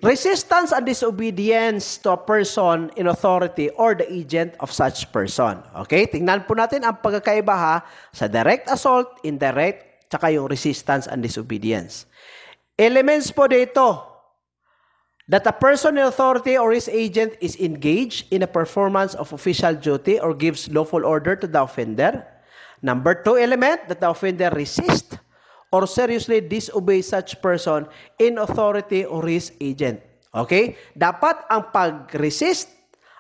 Speaker 1: Resistance and disobedience to a person in authority or the agent of such person. Okay? Tingnan po natin ang pagkakaiba ha sa direct assault, indirect, tsaka yung resistance and disobedience. Elements po dito that a person in authority or his agent is engaged in a performance of official duty or gives lawful order to the offender. Number two element, that the offender resists or seriously disobey such person in authority or his agent. Okay? Dapat ang pag-resist,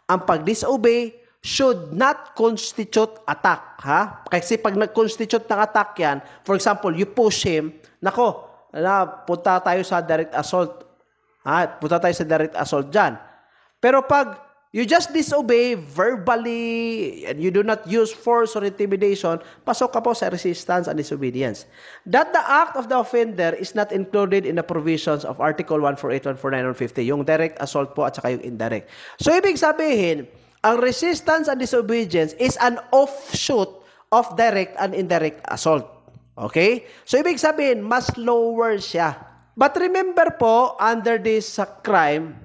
Speaker 1: ang pag-disobey, should not constitute attack. Ha? Kasi pag nag-constitute ng attack yan, for example, you push him, nako, na, punta tayo sa direct assault. Ha? Punta tayo sa direct assault dyan. Pero pag You just disobey verbally and you do not use force or intimidation, pasok ka po sa resistance and disobedience. That the act of the offender is not included in the provisions of Article 148, 149, 150, yung direct assault po at saka yung indirect. So, ibig sabihin, ang resistance and disobedience is an offshoot of direct and indirect assault. Okay? So, ibig sabihin, mas lower siya. But remember po, under this uh, crime,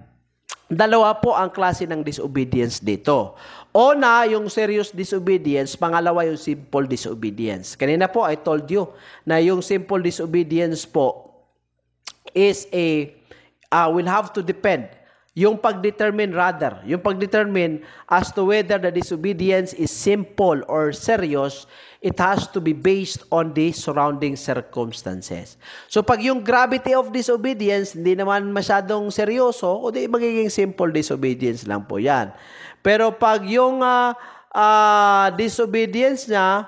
Speaker 1: Dalawa po ang klase ng disobedience dito. O na yung serious disobedience. Pangalawa, yung simple disobedience. Kanina po, I told you na yung simple disobedience po is a, uh, will have to depend yung pag-determine rather, yung pag-determine as to whether the disobedience is simple or serious, it has to be based on the surrounding circumstances. So pag yung gravity of disobedience hindi naman masyadong seryoso, o di magiging simple disobedience lang po yan. Pero pag yung uh, uh, disobedience niya,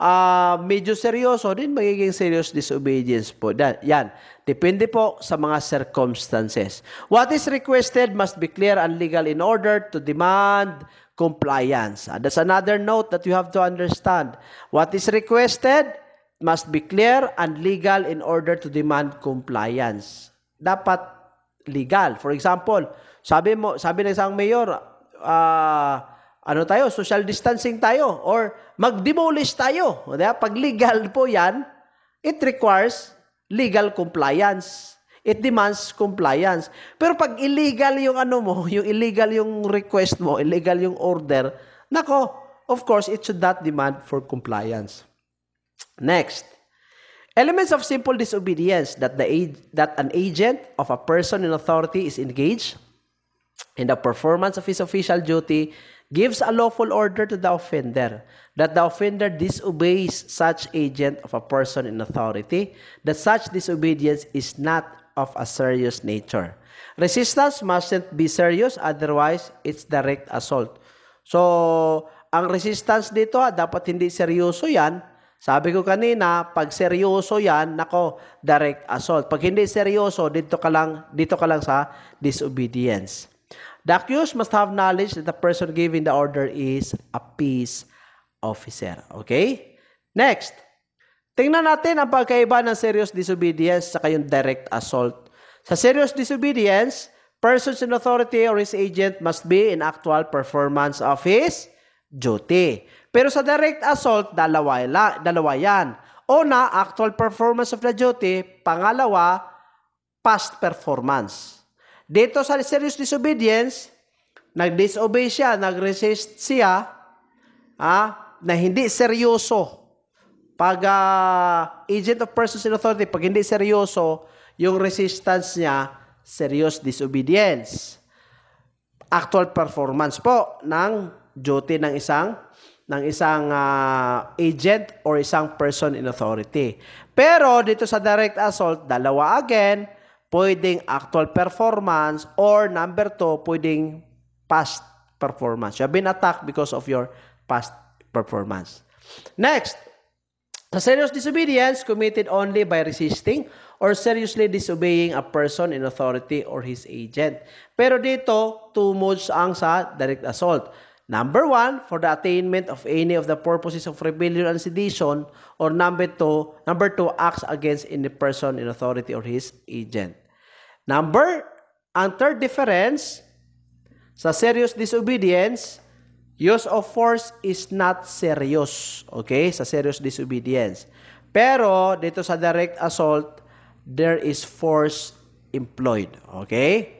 Speaker 1: uh, medyo seryoso din magiging serious disobedience po. That, yan. Depende po sa mga circumstances. What is requested must be clear and legal in order to demand compliance. And ah, that's another note that you have to understand. What is requested must be clear and legal in order to demand compliance. Dapat legal. For example, sabi mo, sabi ng isang mayor, ah, uh, ano tayo, social distancing tayo or mag-demolish tayo. Diba? Pag legal po yan, it requires legal compliance. It demands compliance. Pero pag illegal yung ano mo, yung illegal yung request mo, illegal yung order, nako, of course, it should not demand for compliance. Next, elements of simple disobedience that, the, that an agent of a person in authority is engaged in the performance of his official duty gives a lawful order to the offender that the offender disobeys such agent of a person in authority, that such disobedience is not of a serious nature. Resistance mustn't be serious, otherwise it's direct assault. So, ang resistance dito ha, ah, dapat hindi seryoso yan. Sabi ko kanina, pag seryoso yan, nako, direct assault. Pag hindi seryoso, dito ka lang, dito ka lang sa disobedience. The accused must have knowledge that the person giving the order is a peace officer. Okay? Next, tingnan natin ang pagkaiba ng serious disobedience sa kayong direct assault. Sa serious disobedience, persons in authority or his agent must be in actual performance of his duty. Pero sa direct assault, dalawa, dalawa yan. Una, actual performance of the duty. Pangalawa, past performance. Dito sa serious disobedience, nag-disobey siya, nag-resist siya, ah, na hindi seryoso. Pag uh, agent of persons in authority, pag hindi seryoso, yung resistance niya, serious disobedience. Actual performance po ng duty ng isang ng isang uh, agent or isang person in authority. Pero dito sa direct assault, dalawa again, pwedeng actual performance, or number two, pwedeng past performance. You have been attacked because of your past performance. Next, the serious disobedience committed only by resisting or seriously disobeying a person in authority or his agent. Pero dito, two modes ang sa direct assault. Number one, for the attainment of any of the purposes of rebellion and sedition, or number two, number two, acts against any person in authority or his agent. Number, ang third difference, sa serious disobedience, use of force is not serious. Okay? Sa serious disobedience. Pero, dito sa direct assault, there is force employed. Okay?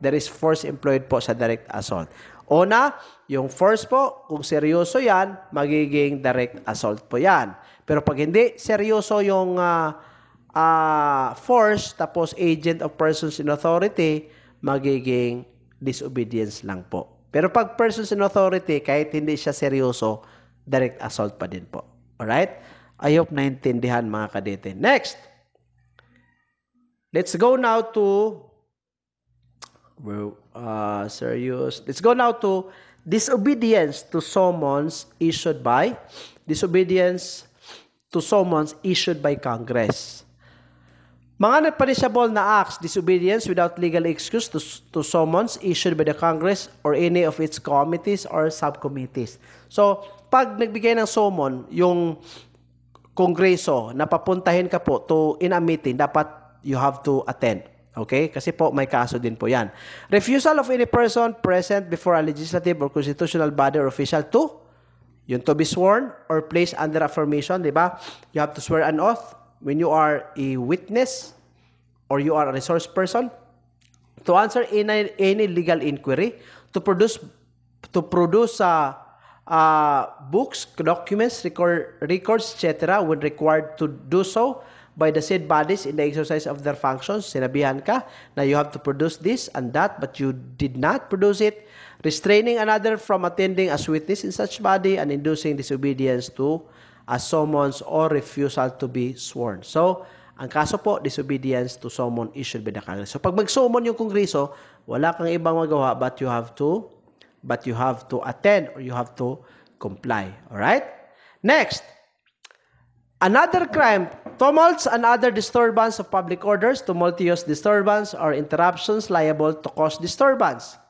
Speaker 1: There is force employed po sa direct assault. Una, yung force po, kung seryoso yan, magiging direct assault po yan. Pero pag hindi seryoso yung uh, uh, force, tapos agent of persons in authority, magiging disobedience lang po. Pero pag persons in authority, kahit hindi siya seryoso, direct assault pa din po. Alright? I hope naintindihan mga kadete. Next! Let's go now to... Well, uh, serious. Let's go now to disobedience to summons issued by disobedience to summons issued by Congress. Mga non-punishable na acts, disobedience without legal excuse to, to summons issued by the Congress or any of its committees or subcommittees. So, pag nagbigay ng summon, yung kongreso na papuntahin ka po to in a meeting, dapat you have to attend. Okay? Kasi po, may kaso din po yan. Refusal of any person present before a legislative or constitutional body or official to, yung to be sworn or placed under affirmation, di ba? You have to swear an oath when you are a witness or you are a resource person to answer any, any legal inquiry, to produce to produce uh, uh, books, documents, record, records, etc. when required to do so, by the said bodies in the exercise of their functions. Sinabihan ka na you have to produce this and that, but you did not produce it, restraining another from attending as witness in such body and inducing disobedience to a summons or refusal to be sworn. So, ang kaso po, disobedience to summon issued by the Congress. So, pag mag-summon yung Kongreso, wala kang ibang magawa but you have to but you have to attend or you have to comply. All right? Next, another crime Tumults and other disturbance of public orders, tumultuous disturbance or interruptions liable to cause disturbance.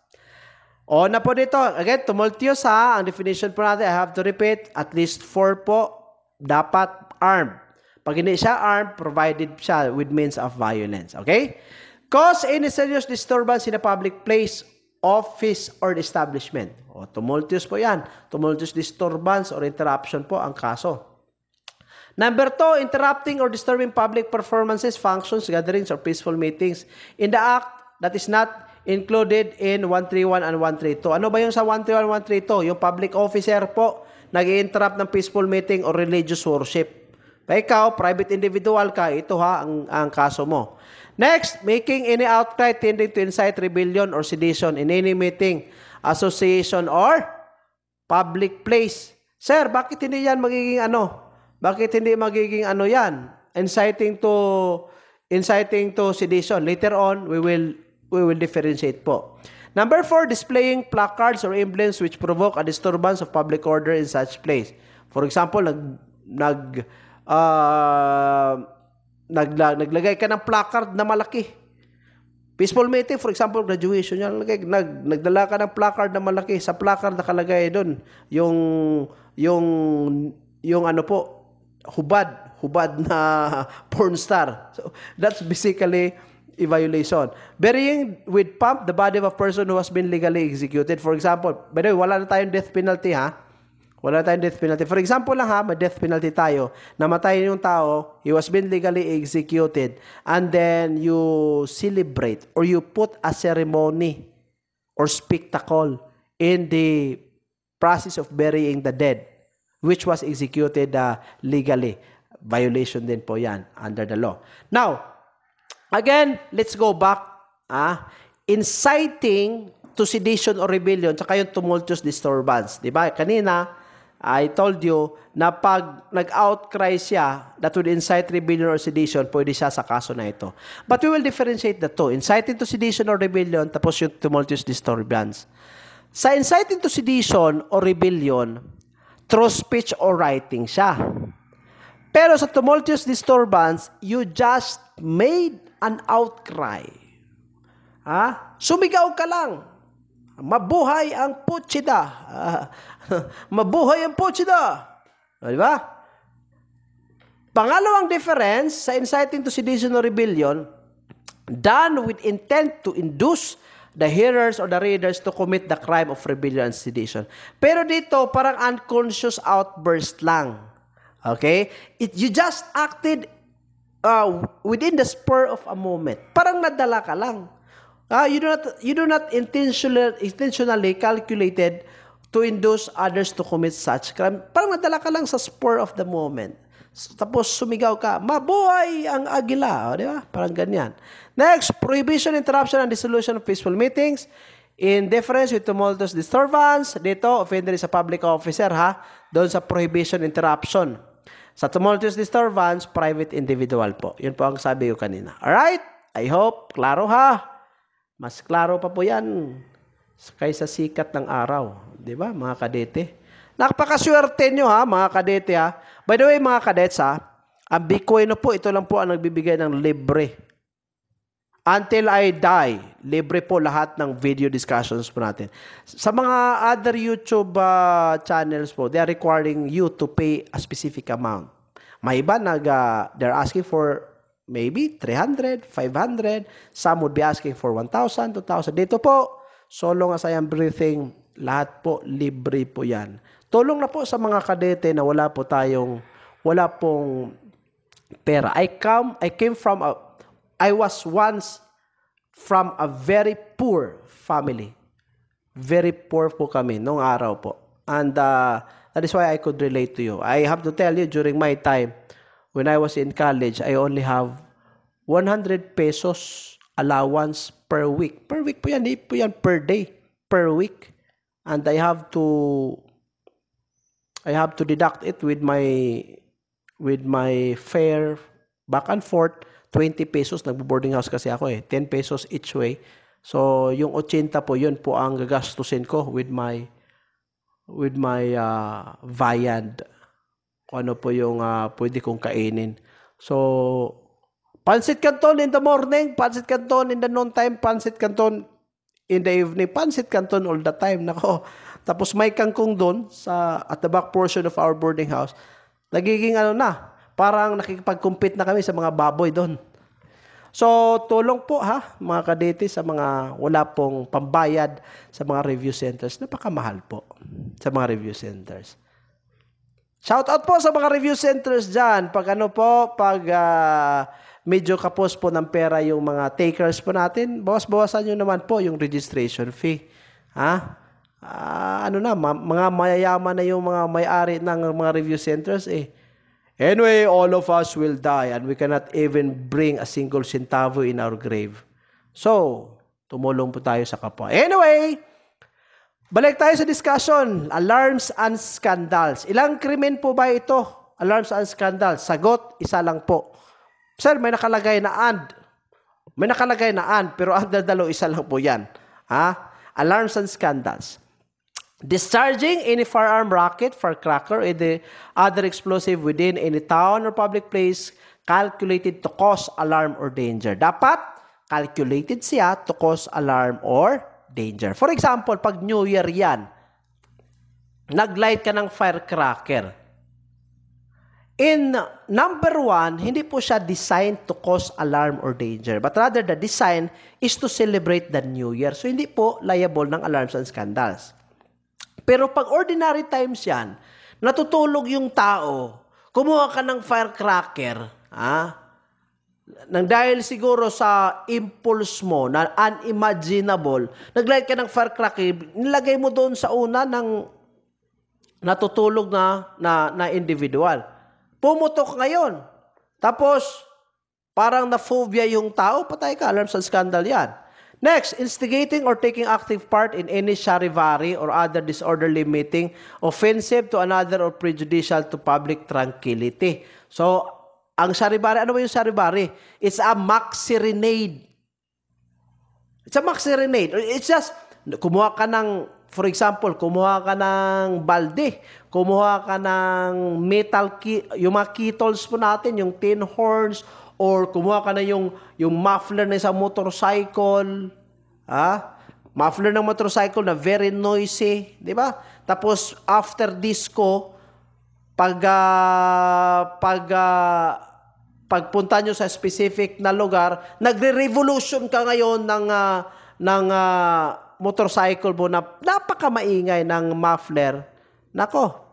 Speaker 1: O na po dito, again, tumultuous ha, ang definition po natin, I have to repeat, at least four po, dapat armed. Pag hindi siya armed, provided siya with means of violence. Okay? Cause any serious disturbance in a public place, office, or establishment. O, tumultuous po yan. Tumultuous disturbance or interruption po ang kaso. Number two, interrupting or disturbing public performances, functions, gatherings, or peaceful meetings. In the act that is not included in 131 and 132. Ano ba yung sa 131 and 132? Yung public officer po, nag interrupt ng peaceful meeting or religious worship. Pa ikaw, private individual ka, ito ha, ang, ang kaso mo. Next, making any outcry tending to incite rebellion or sedition in any meeting, association, or public place. Sir, bakit hindi yan magiging ano, bakit hindi magiging ano yan? Inciting to inciting to sedition. Later on, we will we will differentiate po. Number four, displaying placards or emblems which provoke a disturbance of public order in such place. For example, nag nag uh, ah, nagla, naglagay ka ng placard na malaki. Peaceful meeting, for example, graduation niya, nag, nag, nagdala ka ng placard na malaki. Sa placard nakalagay doon yung yung yung ano po, hubad, hubad na porn star. So that's basically a violation. Burying with pump the body of a person who has been legally executed. For example, by the way, wala na tayong death penalty ha. Wala na tayong death penalty. For example lang ha, may death penalty tayo. Namatay yung tao, he was been legally executed. And then you celebrate or you put a ceremony or spectacle in the process of burying the dead which was executed uh, legally. Violation din po yan under the law. Now, again, let's go back. Ah, inciting to sedition or rebellion, tsaka yung tumultuous disturbance. Di ba? Kanina, I told you na pag nag-outcry siya that would incite rebellion or sedition, pwede siya sa kaso na ito. But we will differentiate the two. Inciting to sedition or rebellion, tapos yung tumultuous disturbance. Sa inciting to sedition or rebellion, through speech or writing siya. Pero sa tumultuous disturbance, you just made an outcry. Ha? Sumigaw ka lang. Mabuhay ang putsida. Mabuhay ang putsida. Di ba? Pangalawang difference sa inciting to sedition or rebellion, done with intent to induce the hearers or the readers to commit the crime of rebellion and sedition. Pero dito, parang unconscious outburst lang. Okay? It, you just acted uh, within the spur of a moment. Parang nadala ka lang. Uh, you do not you do not intentionally intentionally calculated to induce others to commit such crime. Parang nadala ka lang sa spur of the moment. Tapos sumigaw ka, mabuhay ang agila. O, di ba? Parang ganyan. Next, prohibition, interruption, and dissolution of peaceful meetings. In difference with tumultuous disturbance, dito, offender is a public officer, ha? Doon sa prohibition, interruption. Sa tumultuous disturbance, private individual po. Yun po ang sabi ko kanina. Alright? I hope, klaro ha? Mas klaro pa po yan kaysa sikat ng araw. Di ba, mga kadete? Napakaswerte nyo ha, mga kadete ha. By the way, mga kadets, ha, ang Bitcoin po, ito lang po ang nagbibigay ng libre. Until I die, libre po lahat ng video discussions po natin. Sa mga other YouTube uh, channels po, they are requiring you to pay a specific amount. May iba nag, uh, they're asking for maybe 300, 500. Some would be asking for 1,000, 2,000. Dito po, so long as I am breathing, lahat po libre po yan. Tulong na po sa mga kadete na wala po tayong wala pong pera. I come I came from a, I was once from a very poor family. Very poor po kami nung araw po. And uh, that is why I could relate to you. I have to tell you during my time when I was in college, I only have 100 pesos allowance per week. Per week po yan, hindi po yan per day, per week. And I have to I have to deduct it with my with my fare back and forth 20 pesos nagbo-boarding house kasi ako eh 10 pesos each way so yung 80 po yun po ang gagastusin ko with my with my uh, viand kung ano po yung uh, pwede kong kainin so pancit canton in the morning pancit canton in the noon time pancit canton in the evening pancit canton all the time nako tapos may kangkong doon sa at the back portion of our boarding house. Nagiging ano na, parang nakikipag-compete na kami sa mga baboy doon. So, tulong po ha, mga kadete, sa mga wala pong pambayad sa mga review centers. Napakamahal po sa mga review centers. Shout out po sa mga review centers dyan. Pag ano po, pag uh, medyo kapos po ng pera yung mga takers po natin, bawas-bawasan nyo naman po yung registration fee. Ha? Ah, ano na, ma- mga mayayaman na yung mga may-ari ng mga review centers eh. Anyway, all of us will die and we cannot even bring a single centavo in our grave. So, tumulong po tayo sa kapwa. Anyway, balik tayo sa discussion. Alarms and scandals. Ilang krimen po ba ito? Alarms and scandals. Sagot, isa lang po. Sir, may nakalagay na and. May nakalagay na and, pero ang dadalo, isa lang po yan. Ha? Alarms and scandals. Discharging any firearm rocket, firecracker, or the other explosive within any town or public place calculated to cause alarm or danger. Dapat calculated siya to cause alarm or danger. For example, pag New Year yan, naglight ka ng firecracker. In number one, hindi po siya designed to cause alarm or danger. But rather, the design is to celebrate the New Year. So, hindi po liable ng alarms and scandals. Pero pag ordinary times yan, natutulog yung tao, kumuha ka ng firecracker, ha? nang dahil siguro sa impulse mo na unimaginable, naglight ka ng firecracker, nilagay mo doon sa una ng natutulog na, na, na individual. Pumutok ngayon. Tapos, parang na-phobia yung tao, patay ka. Alarm sa scandal yan. Next, instigating or taking active part in any charivari or other disorderly meeting offensive to another or prejudicial to public tranquility. So, ang charivari, ano ba yung charivari? It's a maxirinade. It's a maxirinade. It's just, kumuha ka ng, for example, kumuha ka ng balde, kumuha ka ng metal, ki, yung mga ketols po natin, yung tin horns, or kumuha ka na yung, yung muffler ng isang motorcycle, ha? muffler ng motorcycle na very noisy, di ba? Tapos after disco, pag uh, pag uh, pagpunta nyo sa specific na lugar, nagre-revolution ka ngayon ng uh, ng uh, motorcycle mo na napakamaingay ng muffler. Nako,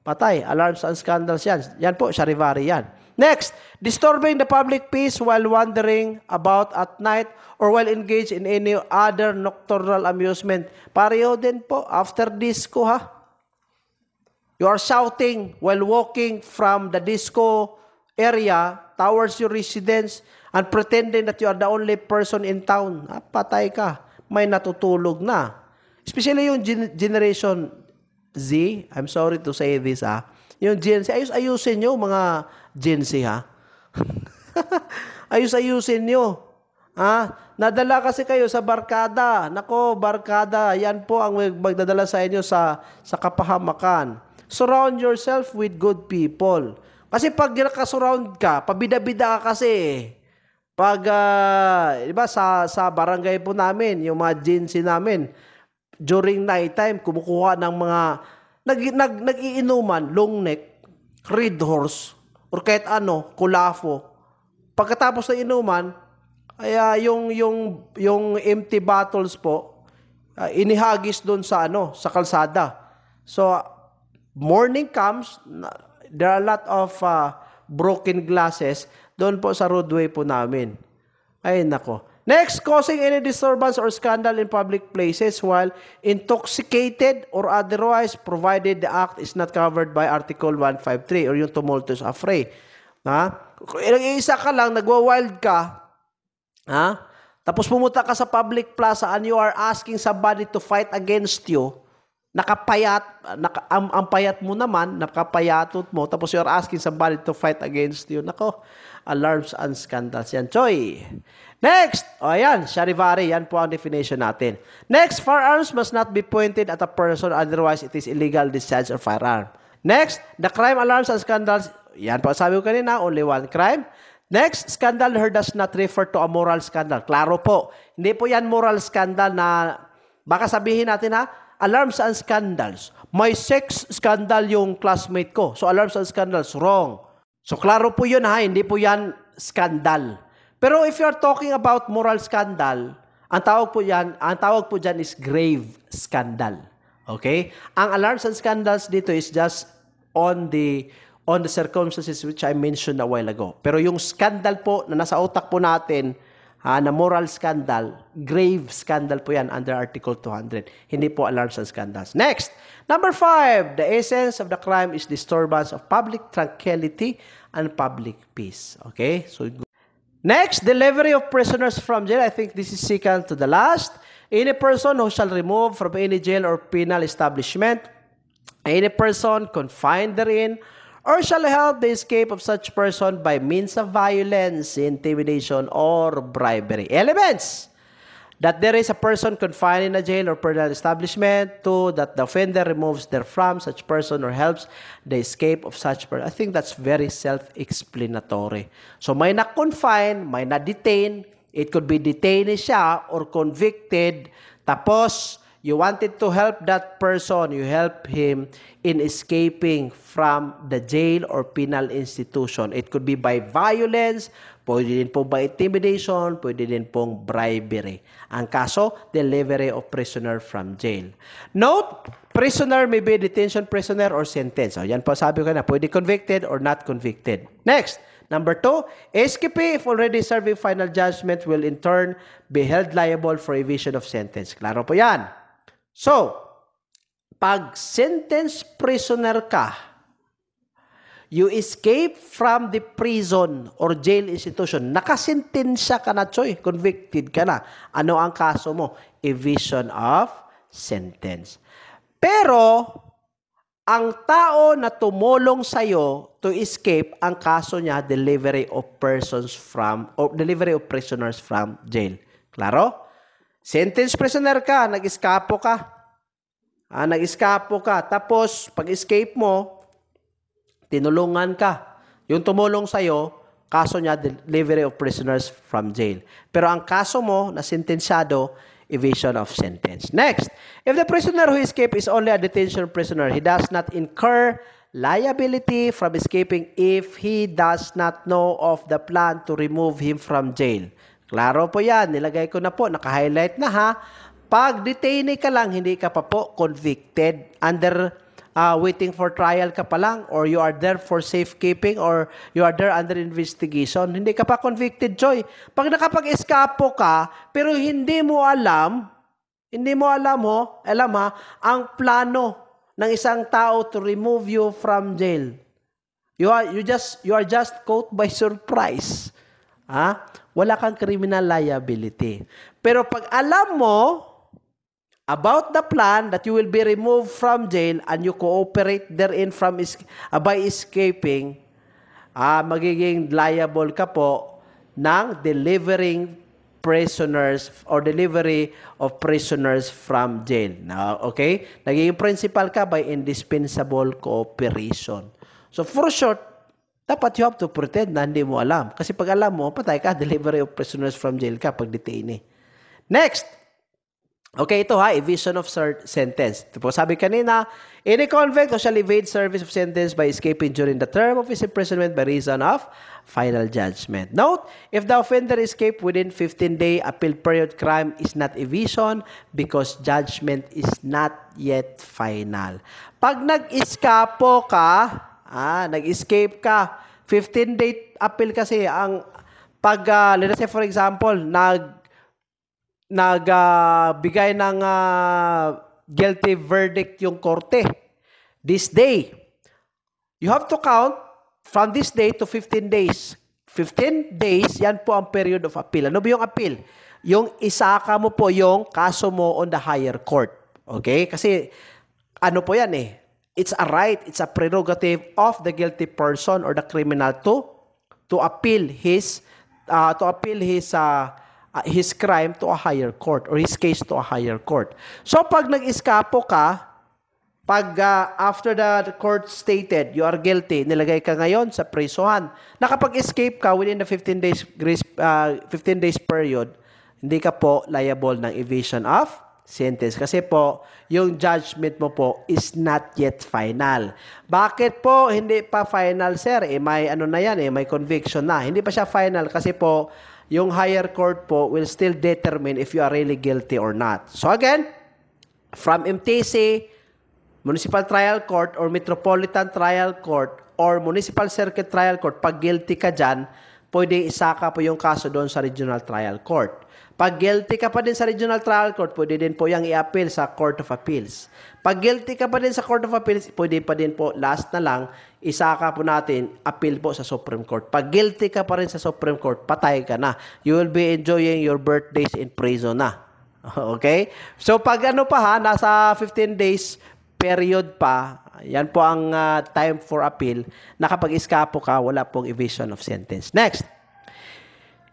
Speaker 1: patay. Alarms and scandals yan. Yan po, Charivari yan. Next, disturbing the public peace while wandering about at night or while engaged in any other nocturnal amusement. Pareho din po, after disco ha. You are shouting while walking from the disco area towards your residence and pretending that you are the only person in town. Ah, patay ka. May natutulog na. Especially yung gen- generation Z, I'm sorry to say this ah. Yung Gen Z, ayos-ayusin nyo mga Jensi ha? Ayos-ayusin niyo. Ha? Nadala kasi kayo sa barkada. Nako, barkada. Yan po ang magdadala sa inyo sa, sa kapahamakan. Surround yourself with good people. Kasi pag nakasurround ka, pabida-bida ka kasi eh. Pag, uh, di ba, sa, sa barangay po namin, yung mga ginsi namin, during night time, kumukuha ng mga, nag, nag, nag-iinuman, long neck, red horse, or kahit ano, kulafo. Pagkatapos ng inuman, ay uh, yung yung yung empty bottles po uh, inihagis doon sa ano, sa kalsada. So ah, morning comes, there are a lot of uh, broken glasses doon po sa roadway po namin. Ay nako. Next, causing any disturbance or scandal in public places while intoxicated or otherwise provided the act is not covered by Article 153 or yung tumultuous affray. Ha? Iisa ka lang, nagwa-wild ka, ha? tapos pumunta ka sa public plaza and you are asking somebody to fight against you, nakapayat, naka, ang, ang payat mo naman, nakapayatot mo, tapos you are asking somebody to fight against you. Nako, alarms and scandals. Yan, Choy. Next! O ayan, Sharivari. yan po ang definition natin. Next, firearms must not be pointed at a person otherwise it is illegal discharge of firearm. Next, the crime alarms and scandals, yan po sabi ko kanina, only one crime. Next, scandal here does not refer to a moral scandal. Klaro po, hindi po yan moral scandal na baka sabihin natin ha, alarms and scandals. May sex scandal yung classmate ko. So alarms and scandals, wrong. So klaro po yun ha, hindi po yan scandal. Pero if you are talking about moral scandal, ang tawag po yan, ang tawag po dyan is grave scandal. Okay? Ang alarms and scandals dito is just on the on the circumstances which I mentioned a while ago. Pero yung scandal po na nasa utak po natin, ha, na moral scandal, grave scandal po yan under Article 200. Hindi po alarms and scandals. Next, number five, the essence of the crime is disturbance of public tranquility and public peace. Okay? So, next, delivery of prisoners from jail. I think this is second to the last. Any person who shall remove from any jail or penal establishment, any person confined therein, or shall help the escape of such person by means of violence, intimidation, or bribery. Elements! That there is a person confined in a jail or penal establishment. Two, that the offender removes therefrom such person or helps the escape of such person. I think that's very self-explanatory. So may na-confine, may na-detain. It could be detained siya or convicted. Tapos, You wanted to help that person, you help him in escaping from the jail or penal institution. It could be by violence, pwede din po by intimidation, pwede din pong bribery. Ang kaso, delivery of prisoner from jail. Note, prisoner may be detention prisoner or sentence. O, oh, yan po sabi ko na, pwede convicted or not convicted. Next, Number two, SKP, if already serving final judgment, will in turn be held liable for evasion of sentence. Klaro po yan. So, pag sentence prisoner ka, you escape from the prison or jail institution. Nakasentensya ka na, choy. Convicted ka na. Ano ang kaso mo? Evasion of sentence. Pero, ang tao na tumulong sa iyo to escape ang kaso niya delivery of persons from or delivery of prisoners from jail. Claro? Sentence prisoner ka, nag-eskapo ka. Ah, nag-eskapo ka. Tapos, pag-escape mo, tinulungan ka. Yung tumulong sa'yo, kaso niya, delivery of prisoners from jail. Pero ang kaso mo, na sentensyado, evasion of sentence. Next, if the prisoner who escaped is only a detention prisoner, he does not incur liability from escaping if he does not know of the plan to remove him from jail. Klaro po yan. Nilagay ko na po. Naka-highlight na ha. Pag detainee ka lang, hindi ka pa po convicted under uh, waiting for trial ka pa lang or you are there for safekeeping or you are there under investigation, hindi ka pa convicted, Joy. Pag nakapag-eskapo ka, pero hindi mo alam, hindi mo alam ho, alam ha, ang plano ng isang tao to remove you from jail. You are, you just, you are just caught by surprise. Ha? Wala kang criminal liability. Pero pag alam mo about the plan that you will be removed from jail and you cooperate therein from is- uh, by escaping, uh, magiging liable ka po ng delivering prisoners or delivery of prisoners from jail. Now, okay? Nagiging principal ka by indispensable cooperation. So for short, dapat you have to pretend na hindi mo alam. Kasi pag alam mo, patay ka, delivery of prisoners from jail ka pag detain eh. Next! Okay, ito ha, evasion of sentence. Ito po, sabi kanina, any convict who shall evade service of sentence by escaping during the term of his imprisonment by reason of final judgment. Note, if the offender escaped within 15-day appeal period, crime is not evasion because judgment is not yet final. Pag nag-iskapo ka, Ah, nag-escape ka. 15-day appeal kasi ang pag uh, ah, let's say for example, nag nagbigay ah, uh, ng uh, guilty verdict yung korte this day. You have to count from this day to 15 days. 15 days, yan po ang period of appeal. Ano ba yung appeal? Yung isaka mo po yung kaso mo on the higher court. Okay? Kasi ano po yan eh, It's a right, it's a prerogative of the guilty person or the criminal to to appeal his uh, to appeal his uh, uh, his crime to a higher court or his case to a higher court. So pag nag-iskapo ka, pag uh, after the court stated you are guilty, nilagay ka ngayon sa prisuhan. Nakapag-escape ka within the 15 days grace uh, 15 days period, hindi ka po liable ng evasion of sentence. Kasi po, yung judgment mo po is not yet final. Bakit po hindi pa final, sir? Eh, may ano na yan, eh, may conviction na. Hindi pa siya final kasi po, yung higher court po will still determine if you are really guilty or not. So again, from MTC, Municipal Trial Court or Metropolitan Trial Court or Municipal Circuit Trial Court, pag guilty ka dyan, pwede isaka po yung kaso doon sa Regional Trial Court. Pag guilty ka pa din sa regional trial court, pwede din po yung i-appeal sa Court of Appeals. Pag guilty ka pa din sa Court of Appeals, pwede pa din po, last na lang, isaka po natin, appeal po sa Supreme Court. Pag guilty ka pa rin sa Supreme Court, patay ka na. You will be enjoying your birthdays in prison na. Okay? So pag ano pa ha, nasa 15 days period pa, yan po ang uh, time for appeal, nakapag-iskapo ka, wala pong evasion of sentence. Next.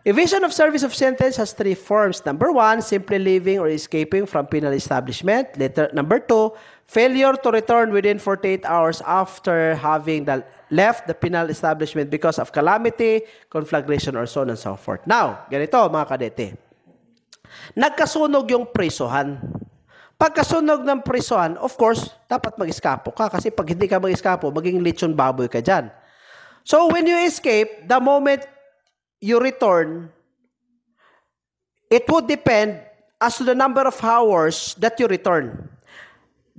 Speaker 1: Evasion of service of sentence has three forms. Number one, simply leaving or escaping from penal establishment. Letter, number two, failure to return within 48 hours after having the, left the penal establishment because of calamity, conflagration, or so on and so forth. Now, ganito mga kadete. Nagkasunog yung prisuhan. Pagkasunog ng prisuhan, of course, dapat mag-eskapo ka kasi pag hindi ka mag-eskapo, maging lechon baboy ka dyan. So when you escape, the moment you return, it would depend as to the number of hours that you return.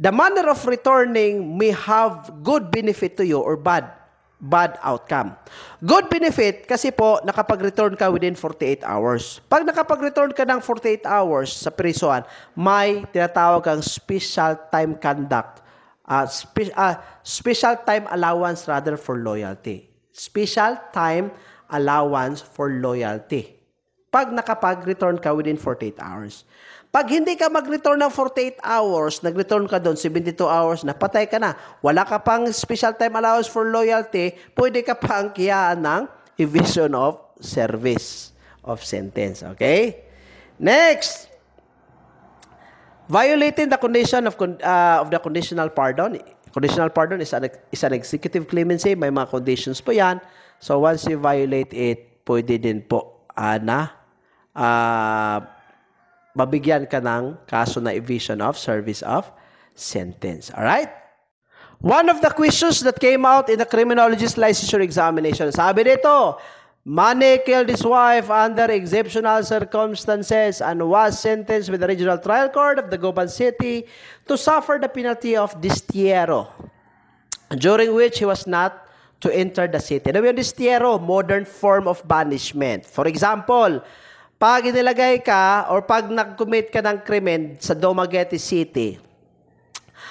Speaker 1: The manner of returning may have good benefit to you or bad bad outcome. Good benefit kasi po nakapag-return ka within 48 hours. Pag nakapag-return ka ng 48 hours sa prison, may tinatawag ang special time conduct uh, spe- uh, special time allowance rather for loyalty. Special time allowance for loyalty. Pag nakapag-return ka within 48 hours. Pag hindi ka mag-return ng 48 hours, nag-return ka doon 72 hours, napatay ka na. Wala ka pang special time allowance for loyalty, pwede ka pang kiyaan ng evasion of service of sentence. Okay? Next! Violating the condition of, uh, of the conditional pardon. Conditional pardon is an, is an executive clemency. May mga conditions po yan So once you violate it, pwede din po uh, na uh, ah, mabigyan ka ng kaso na evasion of service of sentence. All right? One of the questions that came out in the criminologist licensure examination, sabi dito, Mane killed his wife under exceptional circumstances and was sentenced with the regional trial court of the Gopan City to suffer the penalty of distiero, during which he was not to enter the city. Now, yung distiero, modern form of banishment. For example, pag inilagay ka or pag nag-commit ka ng krimen sa Domaguete City,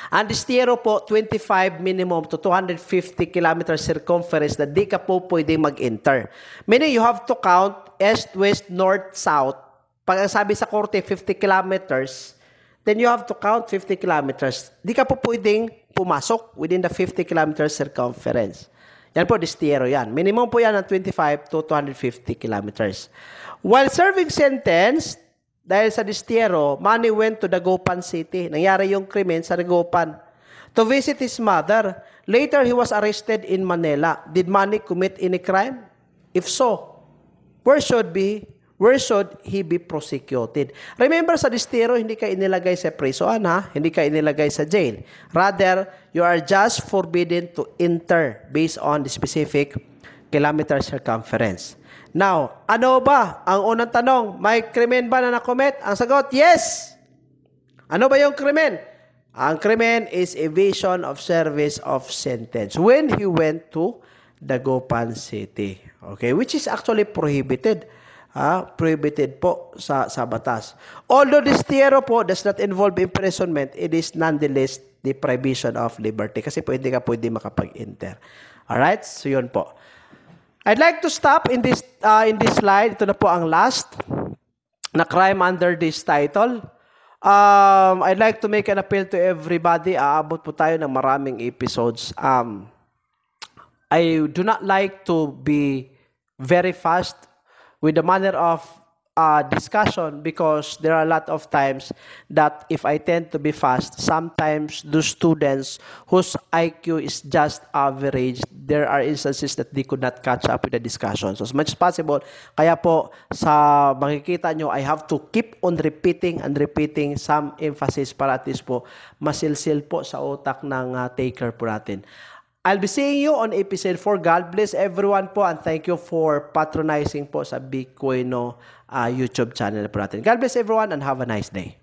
Speaker 1: ang distiero po, 25 minimum to 250 kilometer circumference na di ka po pwedeng mag-enter. Meaning, you have to count east, west, north, south. Pag ang sabi sa korte, 50 kilometers, then you have to count 50 kilometers. Di ka po pwedeng pumasok within the 50 kilometer circumference. Yan po, distiero yan. Minimum po yan ng 25 to 250 kilometers. While serving sentence, dahil sa distiero, Manny went to Dagopan City. Nangyari yung krimen sa Dagopan. To visit his mother. Later, he was arrested in Manila. Did Manny commit any crime? If so, where should be where should he be prosecuted? Remember sa distiro, hindi ka inilagay sa prison, ha? Hindi ka inilagay sa jail. Rather, you are just forbidden to enter based on the specific kilometer circumference. Now, ano ba ang unang tanong? May krimen ba na nakomit? Ang sagot, yes! Ano ba yung krimen? Ang krimen is evasion of service of sentence when he went to Dagopan City. Okay, which is actually prohibited ha, prohibited po sa, sa batas. Although this tiero po does not involve imprisonment, it is nonetheless deprivation of liberty kasi po hindi ka pwede makapag-enter. Alright? So yun po. I'd like to stop in this, uh, in this slide. Ito na po ang last na crime under this title. Um, I'd like to make an appeal to everybody. Aabot po tayo ng maraming episodes. Um, I do not like to be very fast with the manner of uh, discussion because there are a lot of times that if I tend to be fast, sometimes the students whose IQ is just average, there are instances that they could not catch up with the discussion. So as much as possible, kaya po sa makikita nyo, I have to keep on repeating and repeating some emphasis para at least po masilsil po sa utak ng uh, taker po natin. I'll be seeing you on episode 4. God bless everyone po and thank you for patronizing po sa Bitcoino uh, YouTube channel po natin. God bless everyone and have a nice day.